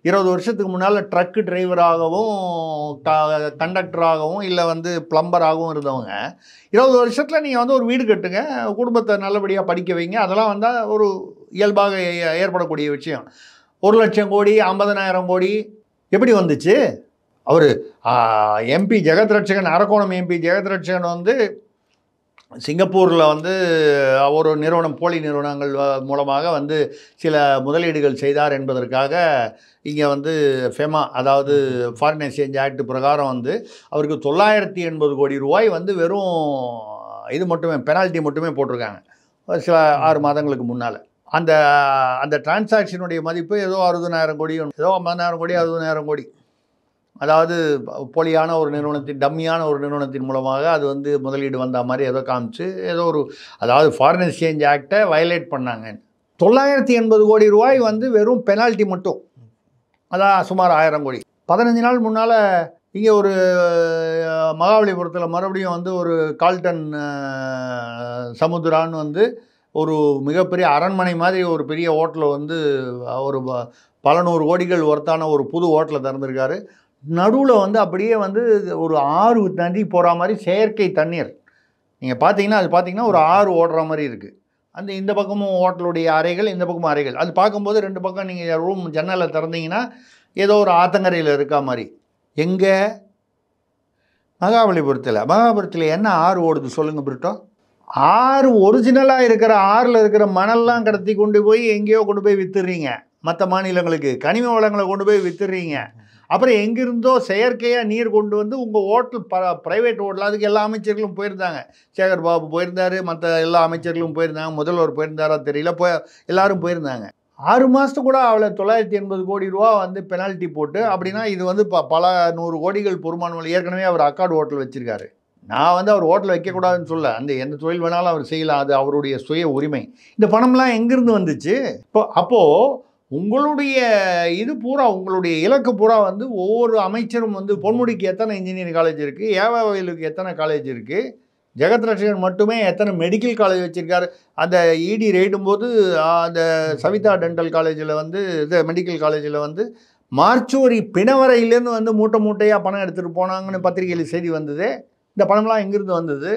இருபது வருஷத்துக்கு முன்னால் ட்ரக்கு டிரைவராகவும் கண்டக்டராகவும் இல்லை வந்து ப்ளம்பராகவும் இருந்தவங்க இருபது வருஷத்தில் நீங்கள் வந்து ஒரு வீடு கட்டுங்க குடும்பத்தை நல்லபடியாக படிக்க வைங்க அதெல்லாம் வந்தால் ஒரு இயல்பாக ஏற்படக்கூடிய விஷயம் ஒரு லட்சம் கோடி ஐம்பதனாயிரம் கோடி எப்படி வந்துச்சு அவர் எம்பி ஜெகத்ரட்சகன் அரக்கோணம் எம்பி ஜெகத்ரட்சகன் வந்து சிங்கப்பூரில் வந்து ஒரு நிறுவனம் போலி நிறுவனங்கள் மூலமாக வந்து சில முதலீடுகள் செய்தார் என்பதற்காக இங்கே வந்து ஃபெமா அதாவது ஃபாரின் எக்ஸ்சேஞ்ச் ஆக்ட் பிரகாரம் வந்து அவருக்கு தொள்ளாயிரத்தி எண்பது கோடி ரூபாய் வந்து வெறும் இது மட்டுமே பெனால்ட்டி மட்டுமே போட்டிருக்காங்க சில ஆறு மாதங்களுக்கு முன்னால் அந்த அந்த டிரான்சாக்ஷனுடைய மதிப்பு ஏதோ அறுபதுனாயிரம் கோடி ஏதோ ஐம்பதனாயிரம் கோடி அறுபதனாயிரம் கோடி அதாவது போலியான ஒரு நிறுவனத்தின் டம்மியான ஒரு நிறுவனத்தின் மூலமாக அது வந்து முதலீடு வந்த மாதிரி ஏதோ காமிச்சு ஏதோ ஒரு அதாவது ஃபாரின் எக்ஸ்சேஞ்ச் ஆக்டை வயலேட் பண்ணாங்க தொள்ளாயிரத்தி எண்பது கோடி ரூபாய் வந்து வெறும் பெனால்ட்டி மட்டும் அதான் சுமார் ஆயிரம் கோடி பதினஞ்சு நாள் முன்னால் இங்கே ஒரு மகாபலிபுரத்தில் மறுபடியும் வந்து ஒரு கால்டன் சமுத்திரான்னு வந்து ஒரு மிகப்பெரிய அரண்மனை மாதிரி ஒரு பெரிய ஹோட்டலை வந்து ஒரு பல நூறு கோடிகள் ஒருத்தான ஒரு புது ஹோட்டலை திறந்திருக்காரு நடுவில் வந்து அப்படியே வந்து ஒரு ஆறு தண்ணி போகிற மாதிரி செயற்கை தண்ணீர் நீங்கள் பார்த்தீங்கன்னா அது பார்த்தீங்கன்னா ஒரு ஆறு ஓடுற மாதிரி இருக்குது அந்த இந்த பக்கமும் ஹோட்டலுடைய அறைகள் இந்த பக்கமும் அறைகள் அது பார்க்கும்போது ரெண்டு பக்கம் நீங்கள் ரூம் ஜன்னலில் திறந்தீங்கன்னா ஏதோ ஒரு ஆத்தங்கரையில் இருக்கா மாதிரி எங்கே மகாபலிபுரத்தில் மகாபலிபுரத்தில் என்ன ஆறு ஓடுது சொல்லுங்கள் பிரிட்டோ ஆறு ஒரிஜினலாக இருக்கிற ஆறில் இருக்கிற மணல்லாம் கடத்தி கொண்டு போய் எங்கேயோ கொண்டு போய் விற்றுறீங்க மற்ற மாநிலங்களுக்கு கனிம வளங்களை கொண்டு போய் விற்றுறீங்க அப்புறம் எங்கிருந்தோ செயற்கையாக நீர் கொண்டு வந்து உங்கள் ஹோட்டல் ப ப்ரைவேட் ஹோட்டல் அதுக்கு எல்லா அமைச்சர்களும் போயிருந்தாங்க சேகர் பாபு போயிருந்தார் மற்ற எல்லா அமைச்சர்களும் போயிருந்தாங்க முதல்வர் போயிருந்தாரா தெரியல போய் எல்லாரும் போயிருந்தாங்க ஆறு மாதத்து கூட அவளை தொள்ளாயிரத்தி எண்பது கோடி ரூபா வந்து பெனால்ட்டி போட்டு அப்படின்னா இது வந்து ப பல நூறு கோடிகள் பொறுமானவர்கள் ஏற்கனவே அவர் அக்காடு ஹோட்டல் வச்சுருக்காரு நான் வந்து அவர் ஹோட்டல் வைக்கக்கூடாதுன்னு சொல்ல அந்த எந்த தொழில் வேணாலும் அவர் செய்யலாம் அது அவருடைய சுய உரிமை இந்த பணம்லாம் எங்கேருந்து வந்துச்சு இப்போ அப்போது உங்களுடைய இது பூரா உங்களுடைய இலக்கு பூரா வந்து ஒவ்வொரு அமைச்சரும் வந்து பொன்முடிக்கு எத்தனை இன்ஜினியரிங் காலேஜ் இருக்குது ஏவா எத்தனை காலேஜ் இருக்குது ஜெகத் ரட்சகன் மட்டுமே எத்தனை மெடிக்கல் காலேஜ் வச்சுருக்காரு அந்த இடி e ரெய்டும் போது அந்த சவிதா டென்டல் காலேஜில் வந்து இது மெடிக்கல் காலேஜில் வந்து மார்ச்சோரி பிணவரையிலேருந்து வந்து மூட்டை மூட்டையாக பணம் எடுத்துகிட்டு போனாங்கன்னு பத்திரிகையில் செய்தி வந்தது இந்த பணம்லாம் எங்கேருந்து வந்தது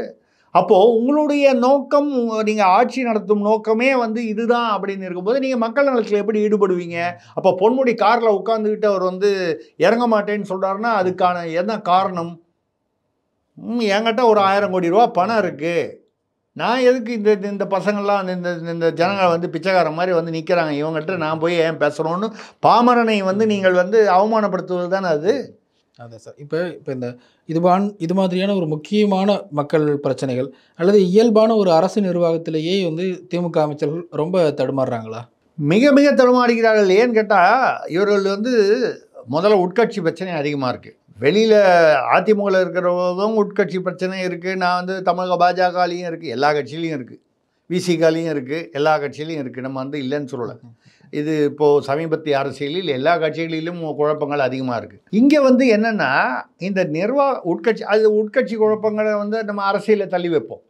அப்போது உங்களுடைய நோக்கம் நீங்கள் ஆட்சி நடத்தும் நோக்கமே வந்து இதுதான் அப்படின்னு இருக்கும்போது நீங்கள் மக்கள் நலத்தில் எப்படி ஈடுபடுவீங்க அப்போ பொன்முடி காரில் உட்காந்துக்கிட்டு அவர் வந்து இறங்க மாட்டேன்னு சொல்கிறாருன்னா அதுக்கான என்ன காரணம் என்கிட்ட ஒரு ஆயிரம் கோடி ரூபா பணம் இருக்குது நான் எதுக்கு இந்த இந்த பசங்கள்லாம் இந்த இந்த ஜனங்கள் வந்து பிச்சைக்காரன் மாதிரி வந்து நிற்கிறாங்க இவங்கள்ட்ட நான் போய் ஏன் பேசுகிறோன்னு பாமரனை வந்து நீங்கள் வந்து அவமானப்படுத்துவது தானே அது அதான் சார் இப்போ இப்போ இந்த இதுவான் இது மாதிரியான ஒரு முக்கியமான மக்கள் பிரச்சனைகள் அல்லது இயல்பான ஒரு அரசு நிர்வாகத்திலேயே வந்து திமுக அமைச்சர்கள் ரொம்ப தடுமாறுறாங்களா மிக மிக தடுமாறுகிறார்கள் ஏன்னு கேட்டால் இவர்கள் வந்து முதல்ல உட்கட்சி பிரச்சனை அதிகமாக இருக்குது வெளியில் அதிமுகவில் இருக்கிறவங்களும் உட்கட்சி பிரச்சனையும் இருக்குது நான் வந்து தமிழக பாஜகலையும் இருக்குது எல்லா கட்சியிலையும் இருக்குது விசிகாலையும் இருக்குது எல்லா கட்சியிலையும் இருக்குது நம்ம வந்து இல்லைன்னு சொல்லலை இது இப்போது சமீபத்திய அரசியலில் எல்லா கட்சிகளிலும் குழப்பங்கள் அதிகமாக இருக்குது இங்கே வந்து என்னென்னா இந்த நிர்வாக உட்கட்சி அது உட்கட்சி குழப்பங்களை வந்து நம்ம அரசியலை தள்ளி வைப்போம்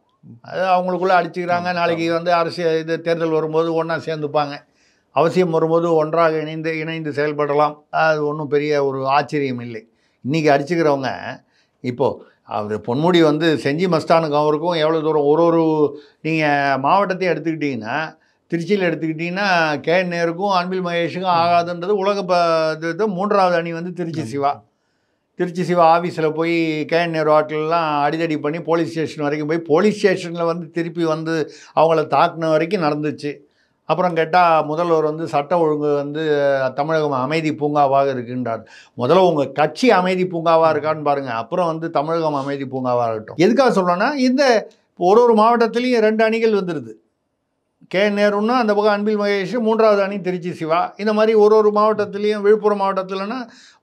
அது அவங்களுக்குள்ளே அடிச்சுக்கிறாங்க நாளைக்கு வந்து அரசியல் இது தேர்தல் வரும்போது ஒன்றா சேர்ந்துப்பாங்க அவசியம் வரும்போது ஒன்றாக இணைந்து இணைந்து செயல்படலாம் அது ஒன்றும் பெரிய ஒரு ஆச்சரியம் இல்லை இன்றைக்கி அடிச்சுக்கிறவங்க இப்போது அது பொன்முடி வந்து செஞ்சி மஸ்தானுக்கு அவருக்கும் எவ்வளோ தூரம் ஒரு ஒரு நீங்கள் மாவட்டத்தையும் எடுத்துக்கிட்டிங்கன்னா திருச்சியில் எடுத்துக்கிட்டிங்கன்னா கே நேருக்கும் அன்பில் மகேஷுக்கும் ஆகாதுன்றது உலக இது மூன்றாவது அணி வந்து திருச்சி சிவா திருச்சி சிவா ஆஃபீஸில் போய் கே நேரு ஹோட்டல்லாம் அடிதடி பண்ணி போலீஸ் ஸ்டேஷன் வரைக்கும் போய் போலீஸ் ஸ்டேஷனில் வந்து திருப்பி வந்து அவங்கள தாக்குன வரைக்கும் நடந்துச்சு அப்புறம் கேட்டால் முதல்வர் வந்து சட்ட ஒழுங்கு வந்து தமிழகம் அமைதி பூங்காவாக இருக்குன்றார் முதல்ல உங்கள் கட்சி அமைதி பூங்காவாக இருக்கான்னு பாருங்கள் அப்புறம் வந்து தமிழகம் அமைதி பூங்காவாக இருக்கட்டும் எதுக்காக சொல்லணும்னா இந்த ஒரு ஒரு மாவட்டத்துலேயும் ரெண்டு அணிகள் வந்துடுது கே நேருன்னா அந்த பக்கம் அன்பில் மகேஷ் மூன்றாவது அணி திருச்சி சிவா இந்த மாதிரி ஒரு ஒரு மாவட்டத்துலேயும் விழுப்புரம் மாவட்டத்தில்னா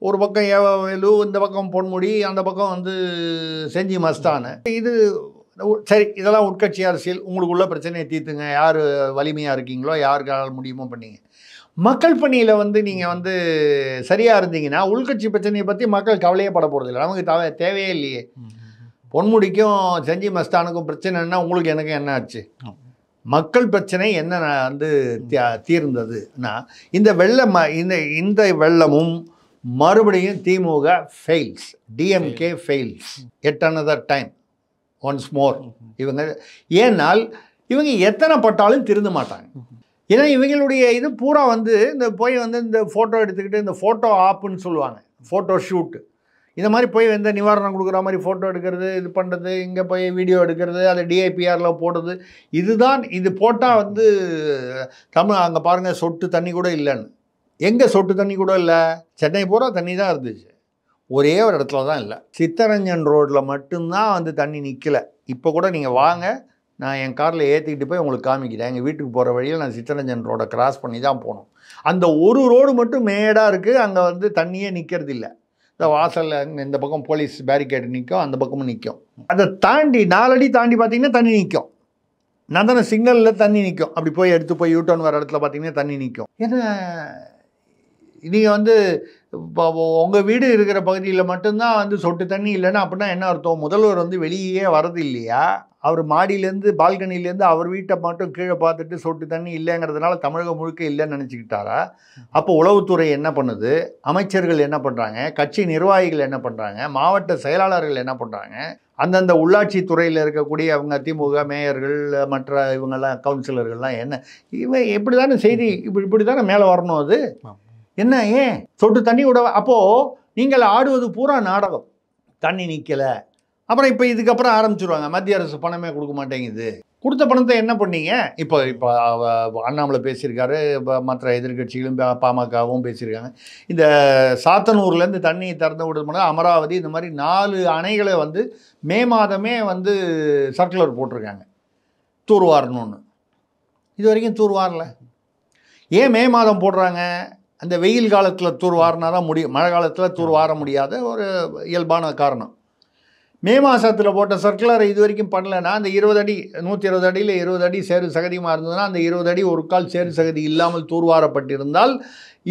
ஒரு பக்கம் ஏவவேலு இந்த பக்கம் பொன்முடி அந்த பக்கம் வந்து செஞ்சி மஸ்தானு இது சரி இதெல்லாம் உட்கட்சி அரசியல் உங்களுக்குள்ள பிரச்சனையை தீர்த்துங்க யார் வலிமையாக இருக்கீங்களோ யாருக்கால் முடியுமோ பண்ணிங்க மக்கள் பணியில் வந்து நீங்கள் வந்து சரியாக இருந்தீங்கன்னா உள்கட்சி பிரச்சனையை பற்றி மக்கள் கவலையே பட இல்லை நமக்கு தவ தேவையே இல்லையே பொன்முடிக்கும் செஞ்சி மஸ்தானுக்கும் பிரச்சனைன்னா உங்களுக்கு எனக்கு என்ன ஆச்சு மக்கள் பிரச்சனை என்ன வந்து தீர்ந்ததுன்னா இந்த வெள்ளம் இந்த இந்த வெள்ளமும் மறுபடியும் DMK fails DMK fails yet another time once more இவங்க ஏனால் இவங்க எத்தனை பட்டாலும் திருந்த மாட்டாங்க ஏன்னா இவங்களுடைய இது பூரா வந்து இந்த போய் வந்து இந்த ஃபோட்டோ எடுத்துக்கிட்டு இந்த ஃபோட்டோ ஆப்புன்னு சொல்லுவாங்க ஃபோட்டோ ஷூட்டு இந்த மாதிரி போய் எந்த நிவாரணம் கொடுக்குற மாதிரி ஃபோட்டோ எடுக்கிறது இது பண்ணுறது இங்கே போய் வீடியோ எடுக்கிறது அதை டிஐபிஆரில் போடுறது இதுதான் இது போட்டால் வந்து தமிழ் அங்கே பாருங்கள் சொட்டு தண்ணி கூட இல்லைன்னு எங்கே சொட்டு தண்ணி கூட இல்லை சென்னை பூரா தண்ணி தான் இருந்துச்சு ஒரே ஒரு இடத்துல தான் இல்லை சித்தரஞ்சன் ரோட்டில் மட்டும்தான் வந்து தண்ணி நிற்கலை இப்போ கூட நீங்கள் வாங்க நான் என் காரில் ஏற்றிக்கிட்டு போய் உங்களுக்கு காமிக்கிறேன் எங்கள் வீட்டுக்கு போகிற வழியில் நான் சித்தரஞ்சன் ரோடை கிராஸ் பண்ணி தான் போகணும் அந்த ஒரு ரோடு மட்டும் மேடாக இருக்குது அங்கே வந்து தண்ணியே நிற்கிறது இல்லை இந்த வாசலில் இந்த பக்கம் போலீஸ் பேரிகேடு நிற்கும் அந்த பக்கமும் நிற்கும் அதை தாண்டி நாலடி தாண்டி பார்த்தீங்கன்னா தண்ணி நிற்கும் நந்தன சிங்கலில் சிக்னலில் தண்ணி நிற்கும் அப்படி போய் எடுத்து போய் யூட்டர்ன் வர இடத்துல பார்த்தீங்கன்னா தண்ணி நிற்கும் ஏன்னா நீங்கள் வந்து இப்போ உங்கள் வீடு இருக்கிற பகுதியில் மட்டும்தான் வந்து சொட்டு தண்ணி இல்லைன்னா அப்படின்னா என்ன அர்த்தம் முதல்வர் வந்து வெளியே வரது இல்லையா அவர் மாடியிலேருந்து பால்கனிலேருந்து அவர் வீட்டை மட்டும் கீழே பார்த்துட்டு சொட்டு தண்ணி இல்லைங்கிறதுனால தமிழகம் முழுக்க இல்லைன்னு நினச்சிக்கிட்டாரா அப்போ உளவுத்துறை என்ன பண்ணுது அமைச்சர்கள் என்ன பண்ணுறாங்க கட்சி நிர்வாகிகள் என்ன பண்ணுறாங்க மாவட்ட செயலாளர்கள் என்ன பண்ணுறாங்க அந்தந்த உள்ளாட்சி துறையில் இருக்கக்கூடிய அவங்க திமுக மேயர்கள் மற்ற இவங்கெல்லாம் கவுன்சிலர்கள்லாம் என்ன இவன் எப்படி தானே செய்தி இப்படி இப்படி தானே மேலே வரணும் அது என்ன ஏன் சொட்டு தண்ணி விட அப்போது நீங்கள் ஆடுவது பூரா நாடகம் தண்ணி நிற்கலை அப்புறம் இப்போ இதுக்கப்புறம் ஆரம்பிச்சிருவாங்க மத்திய அரசு பணமே கொடுக்க மாட்டேங்குது கொடுத்த பணத்தை என்ன பண்ணீங்க இப்போ இப்போ அண்ணாமலை பேசியிருக்காரு இப்போ மற்ற எதிர்கட்சிகளும் பாமகவும் பேசியிருக்காங்க இந்த சாத்தனூர்லேருந்து தண்ணியை திறந்து விடுறதுனா அமராவதி இந்த மாதிரி நாலு அணைகளை வந்து மே மாதமே வந்து சர்க்குலர் போட்டிருக்காங்க தூர்வாரணும்னு இது வரைக்கும் தூர்வாரல ஏன் மே மாதம் போடுறாங்க அந்த வெயில் காலத்தில் தூர் தான் முடியும் மழை காலத்தில் தூர்வார முடியாத ஒரு இயல்பான காரணம் மே மாதத்தில் போட்ட சர்க்குலரை இது வரைக்கும் பண்ணலைன்னா அந்த இருபது அடி நூற்றி இருபது அடியில் இருபது அடி சேரு சகதியுமாக இருந்ததுன்னா அந்த இருபது அடி ஒரு கால் சேரு சகதி இல்லாமல் தூர்வாரப்பட்டிருந்தால்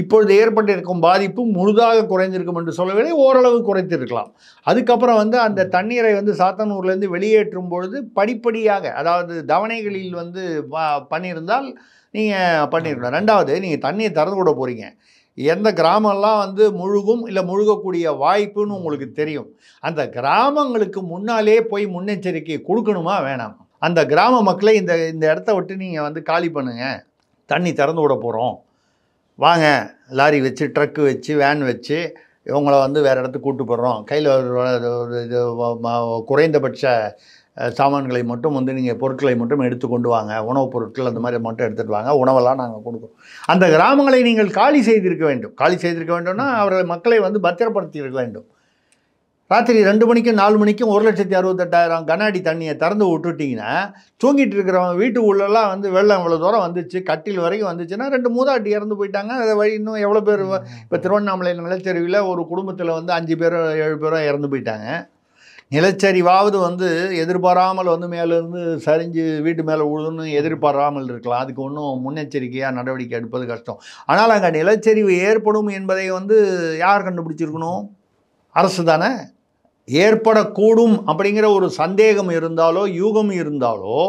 இப்பொழுது ஏற்பட்டிருக்கும் பாதிப்பு முழுதாக குறைந்திருக்கும் என்று சொல்லவில்லை ஓரளவு குறைத்திருக்கலாம் அதுக்கப்புறம் வந்து அந்த தண்ணீரை வந்து சாத்தனூர்லேருந்து வெளியேற்றும் பொழுது படிப்படியாக அதாவது தவணைகளில் வந்து பண்ணியிருந்தால் நீங்கள் பண்ணியிருக்கலாம் ரெண்டாவது நீங்கள் தண்ணியை திறந்து கூட போகிறீங்க எந்த கிராமம்லாம் வந்து முழுகும் இல்லை முழுகக்கூடிய வாய்ப்புன்னு உங்களுக்கு தெரியும் அந்த கிராமங்களுக்கு முன்னாலே போய் முன்னெச்சரிக்கை கொடுக்கணுமா வேணாமா அந்த கிராம மக்களை இந்த இந்த இடத்த விட்டு நீங்கள் வந்து காலி பண்ணுங்கள் தண்ணி திறந்து விட போகிறோம் வாங்க லாரி வச்சு ட்ரக்கு வச்சு வேன் வச்சு இவங்கள வந்து வேறு இடத்துக்கு கூப்பிட்டு போடுறோம் கையில் ஒரு குறைந்தபட்ச சாமான்களை மட்டும் வந்து நீங்கள் பொருட்களை மட்டும் எடுத்து கொண்டு வாங்க உணவுப் பொருட்கள் அந்த மாதிரி மட்டும் எடுத்துகிட்டு வாங்க உணவெல்லாம் நாங்கள் கொடுக்குறோம் அந்த கிராமங்களை நீங்கள் காலி செய்திருக்க வேண்டும் காலி செய்திருக்க வேண்டும்னா அவர்கள் மக்களை வந்து பத்திரப்படுத்தியிருக்க வேண்டும் ராத்திரி ரெண்டு மணிக்கும் நாலு மணிக்கும் ஒரு லட்சத்தி அறுபத்தெட்டாயிரம் கண்ணாடி தண்ணியை திறந்து விட்டுட்டிங்கன்னா தூங்கிட்டு இருக்கிறவங்க வீட்டு உள்ளெல்லாம் வந்து வெள்ளம் இவ்வளோ தூரம் வந்துச்சு கட்டில் வரைக்கும் வந்துச்சுன்னா ரெண்டு மூதாட்டி இறந்து போயிட்டாங்க அதை வழி இன்னும் எவ்வளோ பேர் இப்போ திருவண்ணாமலை நிலச்சரிவில் ஒரு குடும்பத்தில் வந்து அஞ்சு பேரோ ஏழு பேரோ இறந்து போயிட்டாங்க நிலச்சரிவாவது வந்து எதிர்பாராமல் வந்து மேலேருந்து சரிஞ்சு வீட்டு மேலே விழுதுன்னு எதிர்பாராமல் இருக்கலாம் அதுக்கு ஒன்றும் முன்னெச்சரிக்கையாக நடவடிக்கை எடுப்பது கஷ்டம் ஆனால் அங்கே நிலச்சரிவு ஏற்படும் என்பதை வந்து யார் கண்டுபிடிச்சிருக்கணும் அரசு தானே ஏற்படக்கூடும் அப்படிங்கிற ஒரு சந்தேகம் இருந்தாலோ யூகம் இருந்தாலோ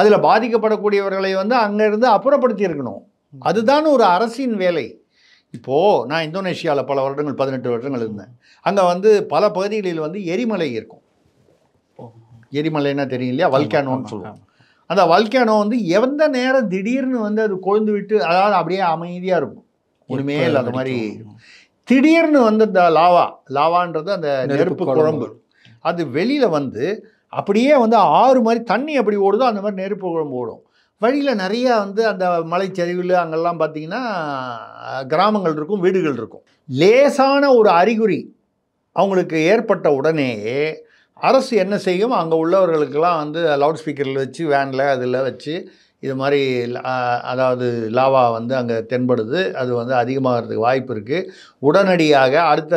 அதில் பாதிக்கப்படக்கூடியவர்களை வந்து அங்கேருந்து அப்புறப்படுத்தி இருக்கணும் அதுதான் ஒரு அரசின் வேலை இப்போது நான் இந்தோனேஷியாவில் பல வருடங்கள் பதினெட்டு வருடங்கள் இருந்தேன் அங்கே வந்து பல பகுதிகளில் வந்து எரிமலை இருக்கும் எரிமலைன்னா தெரியும் இல்லையா வல்கேனோன்னு சொல்லுவோம் அந்த வல்கேனோ வந்து எந்த நேரம் திடீர்னு வந்து அது கொழுந்து விட்டு அதாவது அப்படியே அமைதியாக இருக்கும் ஒன்றுமே இல்லாத மாதிரி திடீர்னு வந்து அந்த லாவா லாவான்றது அந்த நெருப்பு குழம்பு அது வெளியில் வந்து அப்படியே வந்து ஆறு மாதிரி தண்ணி அப்படி ஓடுதோ அந்த மாதிரி நெருப்பு குழம்பு ஓடும் வழியில் நிறையா வந்து அந்த மலைச்சரிவில் அங்கெல்லாம் பார்த்திங்கன்னா கிராமங்கள் இருக்கும் வீடுகள் இருக்கும் லேசான ஒரு அறிகுறி அவங்களுக்கு ஏற்பட்ட உடனேயே அரசு என்ன செய்யும் அங்கே உள்ளவர்களுக்கெல்லாம் வந்து லவுட் ஸ்பீக்கரில் வச்சு வேனில் அதில் வச்சு இது மாதிரி அதாவது லாவா வந்து அங்கே தென்படுது அது வந்து அதிகமாகிறதுக்கு வாய்ப்பு இருக்குது உடனடியாக அடுத்த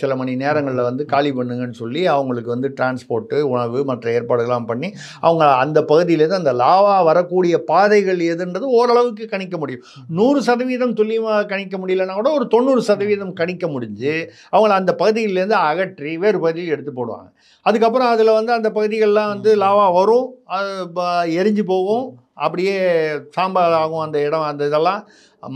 சில மணி நேரங்களில் வந்து காலி பண்ணுங்கன்னு சொல்லி அவங்களுக்கு வந்து டிரான்ஸ்போர்ட்டு உணவு மற்ற ஏற்பாடுகள்லாம் பண்ணி அவங்க அந்த பகுதியிலேருந்து அந்த லாவா வரக்கூடிய பாதைகள் எதுன்றது ஓரளவுக்கு கணிக்க முடியும் நூறு சதவீதம் துல்லியமாக கணிக்க முடியலன்னா கூட ஒரு தொண்ணூறு சதவீதம் கணிக்க முடிஞ்சு அவங்கள அந்த பகுதியிலேருந்து அகற்றி வேறு பகுதியில் எடுத்து போடுவாங்க அதுக்கப்புறம் அதில் வந்து அந்த பகுதிகளெலாம் வந்து லாவா வரும் அது எரிஞ்சு போகும் அப்படியே சாம்பார் ஆகும் அந்த இடம் அந்த இதெல்லாம்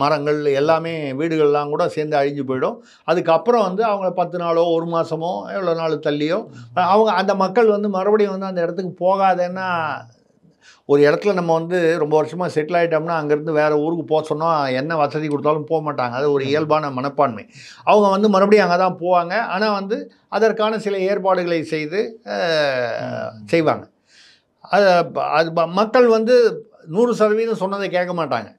மரங்கள் எல்லாமே வீடுகள்லாம் கூட சேர்ந்து அழிஞ்சு போயிடும் அதுக்கப்புறம் வந்து அவங்க பத்து நாளோ ஒரு மாதமோ எவ்வளோ நாள் தள்ளியோ அவங்க அந்த மக்கள் வந்து மறுபடியும் வந்து அந்த இடத்துக்கு போகாதேன்னா ஒரு இடத்துல நம்ம வந்து ரொம்ப வருஷமாக செட்டில் ஆகிட்டோம்னா அங்கேருந்து வேறு ஊருக்கு போக சொன்னால் என்ன வசதி கொடுத்தாலும் போக மாட்டாங்க அது ஒரு இயல்பான மனப்பான்மை அவங்க வந்து மறுபடியும் அங்கே தான் போவாங்க ஆனால் வந்து அதற்கான சில ஏற்பாடுகளை செய்து செய்வாங்க அது அது மக்கள் வந்து நூறு சதவீதம் சொன்னதை கேட்க மாட்டாங்க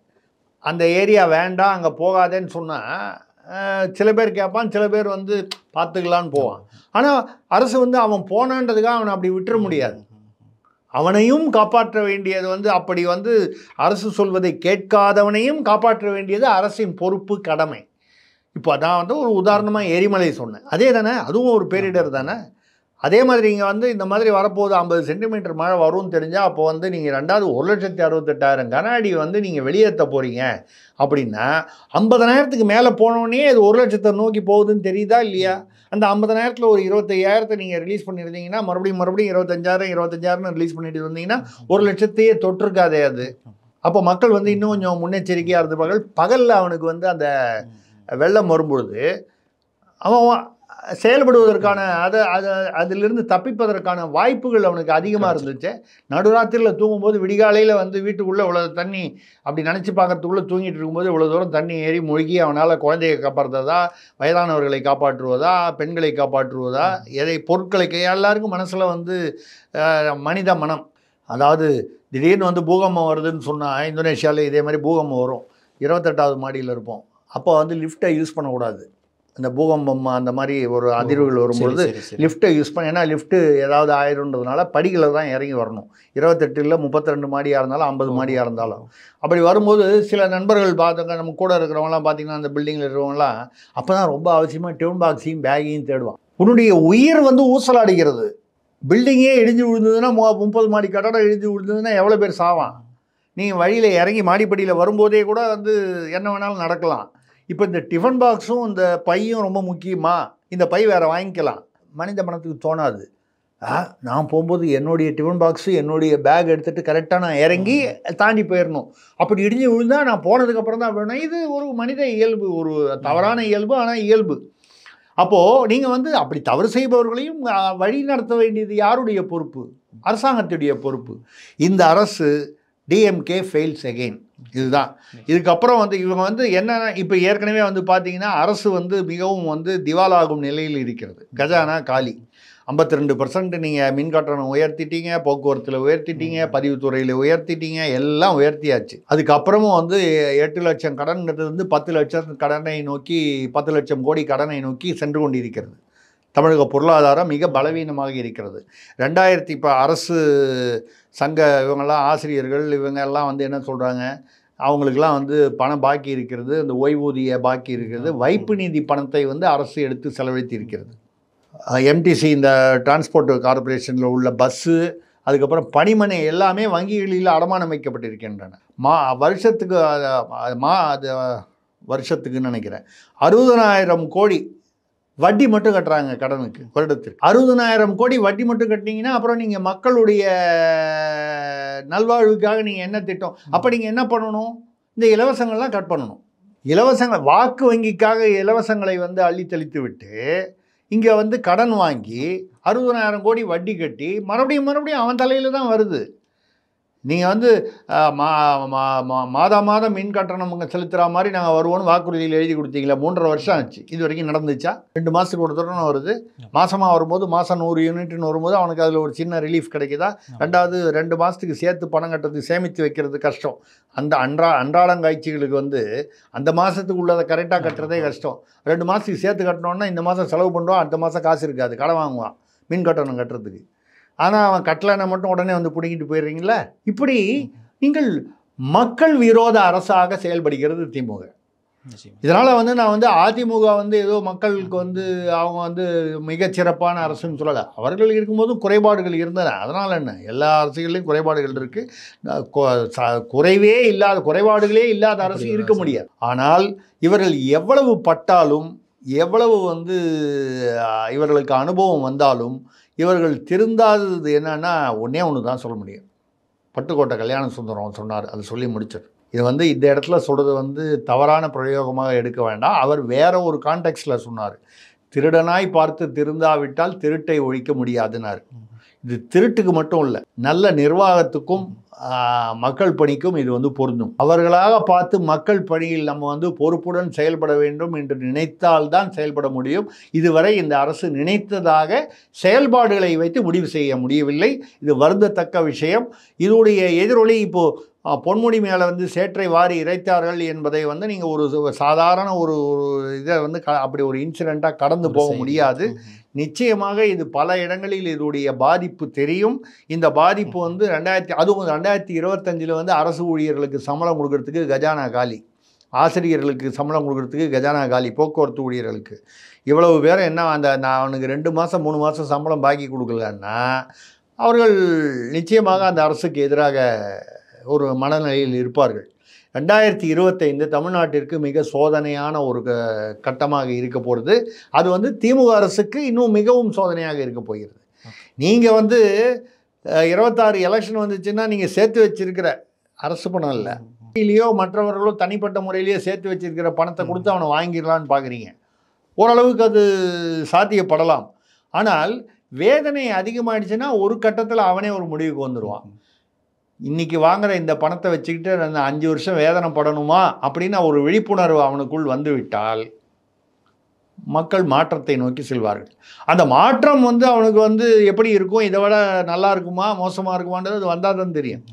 அந்த ஏரியா வேண்டாம் அங்கே போகாதேன்னு சொன்னால் சில பேர் கேட்பான் சில பேர் வந்து பார்த்துக்கலான்னு போவான் ஆனால் அரசு வந்து அவன் போனான்றதுக்காக அவனை அப்படி விட்டுற முடியாது அவனையும் காப்பாற்ற வேண்டியது வந்து அப்படி வந்து அரசு சொல்வதை கேட்காதவனையும் காப்பாற்ற வேண்டியது அரசின் பொறுப்பு கடமை இப்போ நான் வந்து ஒரு உதாரணமாக எரிமலை சொன்னேன் அதே தானே அதுவும் ஒரு பேரிடர் தானே அதே மாதிரி இங்கே வந்து இந்த மாதிரி வரப்போகுது ஐம்பது சென்டிமீட்டர் மழை வரும்னு தெரிஞ்சால் அப்போ வந்து நீங்கள் ரெண்டாவது ஒரு லட்சத்தி அறுபத்தெட்டாயிரம் கனஅடி வந்து நீங்கள் வெளியேற்ற போகிறீங்க அப்படின்னா ஐம்பதனாயிரத்துக்கு மேலே போனோடனே அது ஒரு லட்சத்தை நோக்கி போகுதுன்னு தெரியுதா இல்லையா அந்த ஐம்பதனாயிரத்தில் ஒரு இருபத்தையாயிரத்தை நீங்கள் ரிலீஸ் பண்ணியிருந்தீங்கன்னா மறுபடியும் மறுபடியும் இருபத்தஞ்சாயிரம் இருபத்தஞ்சாயிரம்னு ரிலீஸ் பண்ணிட்டு வந்தீங்கன்னா ஒரு லட்சத்தையே தொற்றுக்காதே அது அப்போ மக்கள் வந்து இன்னும் கொஞ்சம் முன்னெச்சரிக்கையாக இருந்த பகல் பகலில் அவனுக்கு வந்து அந்த வெள்ளம் வரும்பொழுது அவன் செயல்படுவதற்கான அதை அதை அதிலிருந்து தப்பிப்பதற்கான வாய்ப்புகள் அவனுக்கு அதிகமாக இருந்துச்சு நடுராத்திரியில் தூங்கும்போது விடிகாலையில் வந்து வீட்டுக்குள்ளே இவ்வளோ தண்ணி அப்படி நினச்சி பார்க்கறதுக்குள்ளே தூங்கிட்டு இருக்கும்போது இவ்வளோ தூரம் தண்ணி ஏறி மூழ்கி அவனால் குழந்தையை காப்பாற்றுறதா வயதானவர்களை காப்பாற்றுவதா பெண்களை காப்பாற்றுவதா எதை பொருட்களுக்கு எல்லாருக்கும் மனசில் வந்து மனித மனம் அதாவது திடீர்னு வந்து பூகம்பம் வருதுன்னு சொன்னால் இந்தோனேஷியாவில் இதே மாதிரி பூகம்பம் வரும் இருபத்தெட்டாவது மாடியில் இருப்போம் அப்போ வந்து லிஃப்ட்டை யூஸ் பண்ணக்கூடாது இந்த பூகம்பம் அந்த மாதிரி ஒரு அதிர்வுகள் வரும்பொழுது லிஃப்ட்டை யூஸ் பண்ண ஏன்னா லிஃப்ட்டு ஏதாவது ஆயிரும்ன்றதுனால படிகளில் தான் இறங்கி வரணும் இருபத்தெட்டில் முப்பத்தி ரெண்டு மாடியாக இருந்தாலும் ஐம்பது மாடியாக இருந்தாலும் அப்படி வரும்போது சில நண்பர்கள் பார்த்தவங்க நம்ம கூட இருக்கிறவங்களாம் பார்த்திங்கன்னா அந்த பில்டிங்கில் இருக்கிறவங்களாம் அப்போ தான் ரொம்ப அவசியமாக டியூன் பாக்ஸையும் பேகையும் தேடுவான் உன்னுடைய உயிர் வந்து ஊசலாடுகிறது பில்டிங்கே இடிஞ்சு விழுந்ததுன்னா முப்பது மாடி கட்டடம் இடிஞ்சு விழுந்ததுன்னா எவ்வளோ பேர் சாவான் நீங்கள் வழியில் இறங்கி மாடிப்படியில் வரும்போதே கூட வந்து என்ன வேணாலும் நடக்கலாம் இப்போ இந்த டிஃபன் பாக்ஸும் இந்த பையும் ரொம்ப முக்கியமாக இந்த பை வேறு வாங்கிக்கலாம் மனித மனத்துக்கு தோணாது நான் போகும்போது என்னுடைய டிஃபன் பாக்ஸு என்னுடைய பேக் எடுத்துகிட்டு கரெக்டாக நான் இறங்கி தாண்டி போயிடணும் அப்படி இடிஞ்சு விழுந்தால் நான் போனதுக்கப்புறம் தான் வேணும் இது ஒரு மனித இயல்பு ஒரு தவறான இயல்பு ஆனால் இயல்பு அப்போது நீங்கள் வந்து அப்படி தவறு செய்பவர்களையும் வழி நடத்த வேண்டியது யாருடைய பொறுப்பு அரசாங்கத்துடைய பொறுப்பு இந்த அரசு டிஎம்கே ஃபெயில்ஸ் அகெயின் இதுதான் இதுக்கப்புறம் வந்து இவங்க வந்து என்னென்ன இப்போ ஏற்கனவே வந்து பார்த்திங்கன்னா அரசு வந்து மிகவும் வந்து திவாலாகும் நிலையில் இருக்கிறது கஜானா காலி ஐம்பத்தி ரெண்டு பர்சன்ட் நீங்கள் மின் உயர்த்திட்டீங்க போக்குவரத்தில் உயர்த்திட்டீங்க பதிவுத்துறையில் உயர்த்திட்டீங்க எல்லாம் உயர்த்தியாச்சு அதுக்கப்புறமும் வந்து எட்டு லட்சம் கடன்கிறது வந்து பத்து லட்சம் கடனை நோக்கி பத்து லட்சம் கோடி கடனை நோக்கி சென்று கொண்டிருக்கிறது தமிழக பொருளாதாரம் மிக பலவீனமாக இருக்கிறது ரெண்டாயிரத்தி இப்போ அரசு சங்க இவங்கெல்லாம் ஆசிரியர்கள் இவங்க எல்லாம் வந்து என்ன சொல்கிறாங்க அவங்களுக்கெல்லாம் வந்து பணம் பாக்கி இருக்கிறது இந்த ஓய்வூதிய பாக்கி இருக்கிறது வைப்பு நிதி பணத்தை வந்து அரசு எடுத்து செலவழித்து இருக்கிறது எம்டிசி இந்த டிரான்ஸ்போர்ட் கார்பரேஷனில் உள்ள பஸ்ஸு அதுக்கப்புறம் பணிமனை எல்லாமே வங்கிகளில் அடமானம் வைக்கப்பட்டிருக்கின்றன மா வருஷத்துக்கு மா அது வருஷத்துக்குன்னு நினைக்கிறேன் அறுபதனாயிரம் கோடி வட்டி மட்டும் கட்டுறாங்க கடனுக்கு வருடத்திற்கு அறுபதுனாயிரம் கோடி வட்டி மட்டும் கட்டினீங்கன்னா அப்புறம் நீங்கள் மக்களுடைய நல்வாழ்வுக்காக நீங்கள் என்ன திட்டம் அப்போ நீங்கள் என்ன பண்ணணும் இந்த இலவசங்கள்லாம் கட் பண்ணணும் இலவசங்கள் வாக்கு வங்கிக்காக இலவசங்களை வந்து அள்ளி தெளித்து விட்டு இங்கே வந்து கடன் வாங்கி அறுபதனாயிரம் கோடி வட்டி கட்டி மறுபடியும் மறுபடியும் அவன் தலையில் தான் வருது நீங்கள் வந்து மாதம் மாதம் மின் கட்டணம் செலுத்துகிற மாதிரி நாங்கள் வருவோம்னு வாக்குறுதியில் எழுதி கொடுத்தீங்களா மூன்றரை வருஷம் ஆச்சு இது வரைக்கும் நடந்துச்சா ரெண்டு மாதத்துக்கு ஒரு தொடர்ந்து வருது மாதமாக வரும்போது மாதம் நூறு யூனிட்னு வரும்போது அவனுக்கு அதில் ஒரு சின்ன ரிலீஃப் கிடைக்குதா ரெண்டாவது ரெண்டு மாதத்துக்கு சேர்த்து பணம் கட்டுறதுக்கு சேமித்து வைக்கிறது கஷ்டம் அந்த அன்றா அன்றாடங்காய்ச்சிகளுக்கு வந்து அந்த மாதத்துக்கு உள்ளதை கரெக்டாக கட்டுறதே கஷ்டம் ரெண்டு மாதத்துக்கு சேர்த்து கட்டினோன்னா இந்த மாதம் செலவு பண்ணுவோம் அடுத்த மாதம் காசு இருக்காது கடை வாங்குவான் மின் கட்டணம் கட்டுறதுக்கு ஆனால் அவன் கட்டலனை மட்டும் உடனே வந்து பிடிக்கிட்டு போயிடுறீங்களா இப்படி நீங்கள் மக்கள் விரோத அரசாக செயல்படுகிறது திமுக இதனால் வந்து நான் வந்து அதிமுக வந்து ஏதோ மக்களுக்கு வந்து அவங்க வந்து மிகச்சிறப்பான அரசுன்னு சொல்லலை அவர்கள் இருக்கும்போதும் குறைபாடுகள் இருந்தன அதனால் என்ன எல்லா அரசுகள்லையும் குறைபாடுகள் இருக்குது குறைவே இல்லாத குறைபாடுகளே இல்லாத அரசு இருக்க முடியாது ஆனால் இவர்கள் எவ்வளவு பட்டாலும் எவ்வளவு வந்து இவர்களுக்கு அனுபவம் வந்தாலும் இவர்கள் திருந்தாதது என்னென்னா ஒன்றே ஒன்று தான் சொல்ல முடியும் பட்டுக்கோட்டை கல்யாண சுந்தரம் சொன்னார் அதை சொல்லி முடிச்சார் இது வந்து இந்த இடத்துல சொல்கிறது வந்து தவறான பிரயோகமாக எடுக்க வேண்டாம் அவர் வேற ஒரு கான்டெக்ட்ஸில் சொன்னார் திருடனாய் பார்த்து திருந்தாவிட்டால் திருட்டை ஒழிக்க முடியாதுனார் இது திருட்டுக்கு மட்டும் இல்லை நல்ல நிர்வாகத்துக்கும் மக்கள் பணிக்கும் இது வந்து பொருந்தும் அவர்களாக பார்த்து மக்கள் பணியில் நம்ம வந்து பொறுப்புடன் செயல்பட வேண்டும் என்று நினைத்தால்தான் செயல்பட முடியும் இதுவரை இந்த அரசு நினைத்ததாக செயல்பாடுகளை வைத்து முடிவு செய்ய முடியவில்லை இது வருந்தத்தக்க விஷயம் இதோடைய எதிரொலி இப்போது பொன்முடி மேலே வந்து சேற்றை வாரி இறைத்தார்கள் என்பதை வந்து நீங்கள் ஒரு சாதாரண ஒரு இதை வந்து க அப்படி ஒரு இன்சிடெண்ட்டாக கடந்து போக முடியாது நிச்சயமாக இது பல இடங்களில் இதோடைய பாதிப்பு தெரியும் இந்த பாதிப்பு வந்து ரெண்டாயிரத்தி அதுவும் ரெண்டாயிரத்தி இருபத்தஞ்சில் வந்து அரசு ஊழியர்களுக்கு சம்பளம் கொடுக்கறதுக்கு கஜானா காலி ஆசிரியர்களுக்கு சம்பளம் கொடுக்கறதுக்கு கஜானா காலி போக்குவரத்து ஊழியர்களுக்கு இவ்வளவு பேரை என்ன அந்த நான் அவனுக்கு ரெண்டு மாதம் மூணு மாதம் சம்பளம் பாக்கி கொடுக்கலன்னா அவர்கள் நிச்சயமாக அந்த அரசுக்கு எதிராக ஒரு மனநிலையில் இருப்பார்கள் ரெண்டாயிரத்தி இருபத்தைந்து தமிழ்நாட்டிற்கு மிக சோதனையான ஒரு கட்டமாக இருக்க போகிறது அது வந்து திமுக அரசுக்கு இன்னும் மிகவும் சோதனையாக இருக்க போகிறது நீங்கள் வந்து இருபத்தாறு எலெக்ஷன் வந்துச்சுன்னா நீங்கள் சேர்த்து வச்சிருக்கிற அரசு பணம் இல்லை இல்லையோ மற்றவர்களோ தனிப்பட்ட முறையிலேயோ சேர்த்து வச்சிருக்கிற பணத்தை கொடுத்து அவனை வாங்கிடலான்னு பார்க்குறீங்க ஓரளவுக்கு அது சாத்தியப்படலாம் ஆனால் வேதனை அதிகமாகிடுச்சுன்னா ஒரு கட்டத்தில் அவனே ஒரு முடிவுக்கு வந்துடுவான் இன்றைக்கி வாங்குகிற இந்த பணத்தை வச்சுக்கிட்டு நான் அஞ்சு வருஷம் வேதனை படணுமா அப்படின்னு ஒரு விழிப்புணர்வு அவனுக்குள் வந்துவிட்டால் மக்கள் மாற்றத்தை நோக்கி செல்வார்கள் அந்த மாற்றம் வந்து அவனுக்கு வந்து எப்படி இருக்கும் இதை விட நல்லா இருக்குமா மோசமாக இருக்குமான்றது வந்தால் தான் தெரியும்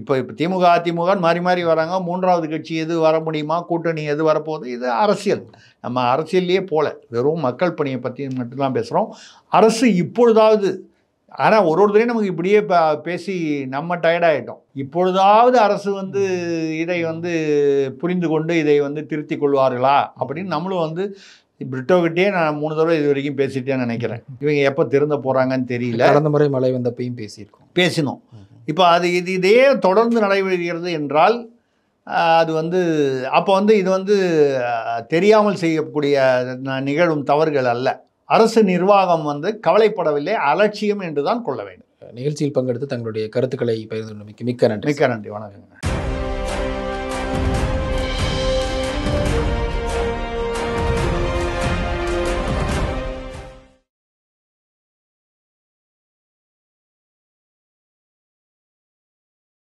இப்போ இப்போ திமுக அதிமுக மாறி மாறி வராங்க மூன்றாவது கட்சி எது வர முடியுமா கூட்டணி எது வரப்போகுது இது அரசியல் நம்ம அரசியல்லையே போகல வெறும் மக்கள் பணியை பற்றி மட்டும்தான் பேசுகிறோம் அரசு இப்பொழுதாவது ஆனால் ஒரு ஒரு தடையும் நமக்கு இப்படியே பேசி நம்ம டயர்டாயிட்டோம் இப்பொழுதாவது அரசு வந்து இதை வந்து புரிந்து கொண்டு இதை வந்து திருத்தி கொள்வார்களா அப்படின்னு நம்மளும் வந்து பிரிட்டோகிட்டே நான் மூணு தடவை இது வரைக்கும் பேசிட்டேன்னு நினைக்கிறேன் இவங்க எப்போ திறந்த போகிறாங்கன்னு தெரியல கடந்த முறை மழை வந்தப்பையும் பேசியிருக்கோம் பேசினோம் இப்போ அது இது இதே தொடர்ந்து நடைபெறுகிறது என்றால் அது வந்து அப்போ வந்து இது வந்து தெரியாமல் செய்யக்கூடிய நிகழும் தவறுகள் அல்ல அரசு நிர்வாகம் வந்து கவலைப்படவில்லை அலட்சியம் என்றுதான் கொள்ள வேண்டும் நிகழ்ச்சியில் பங்கெடுத்து தங்களுடைய கருத்துக்களை பகிர்ந்து மிக்க நன்றி மிக்க நன்றி வணக்கங்க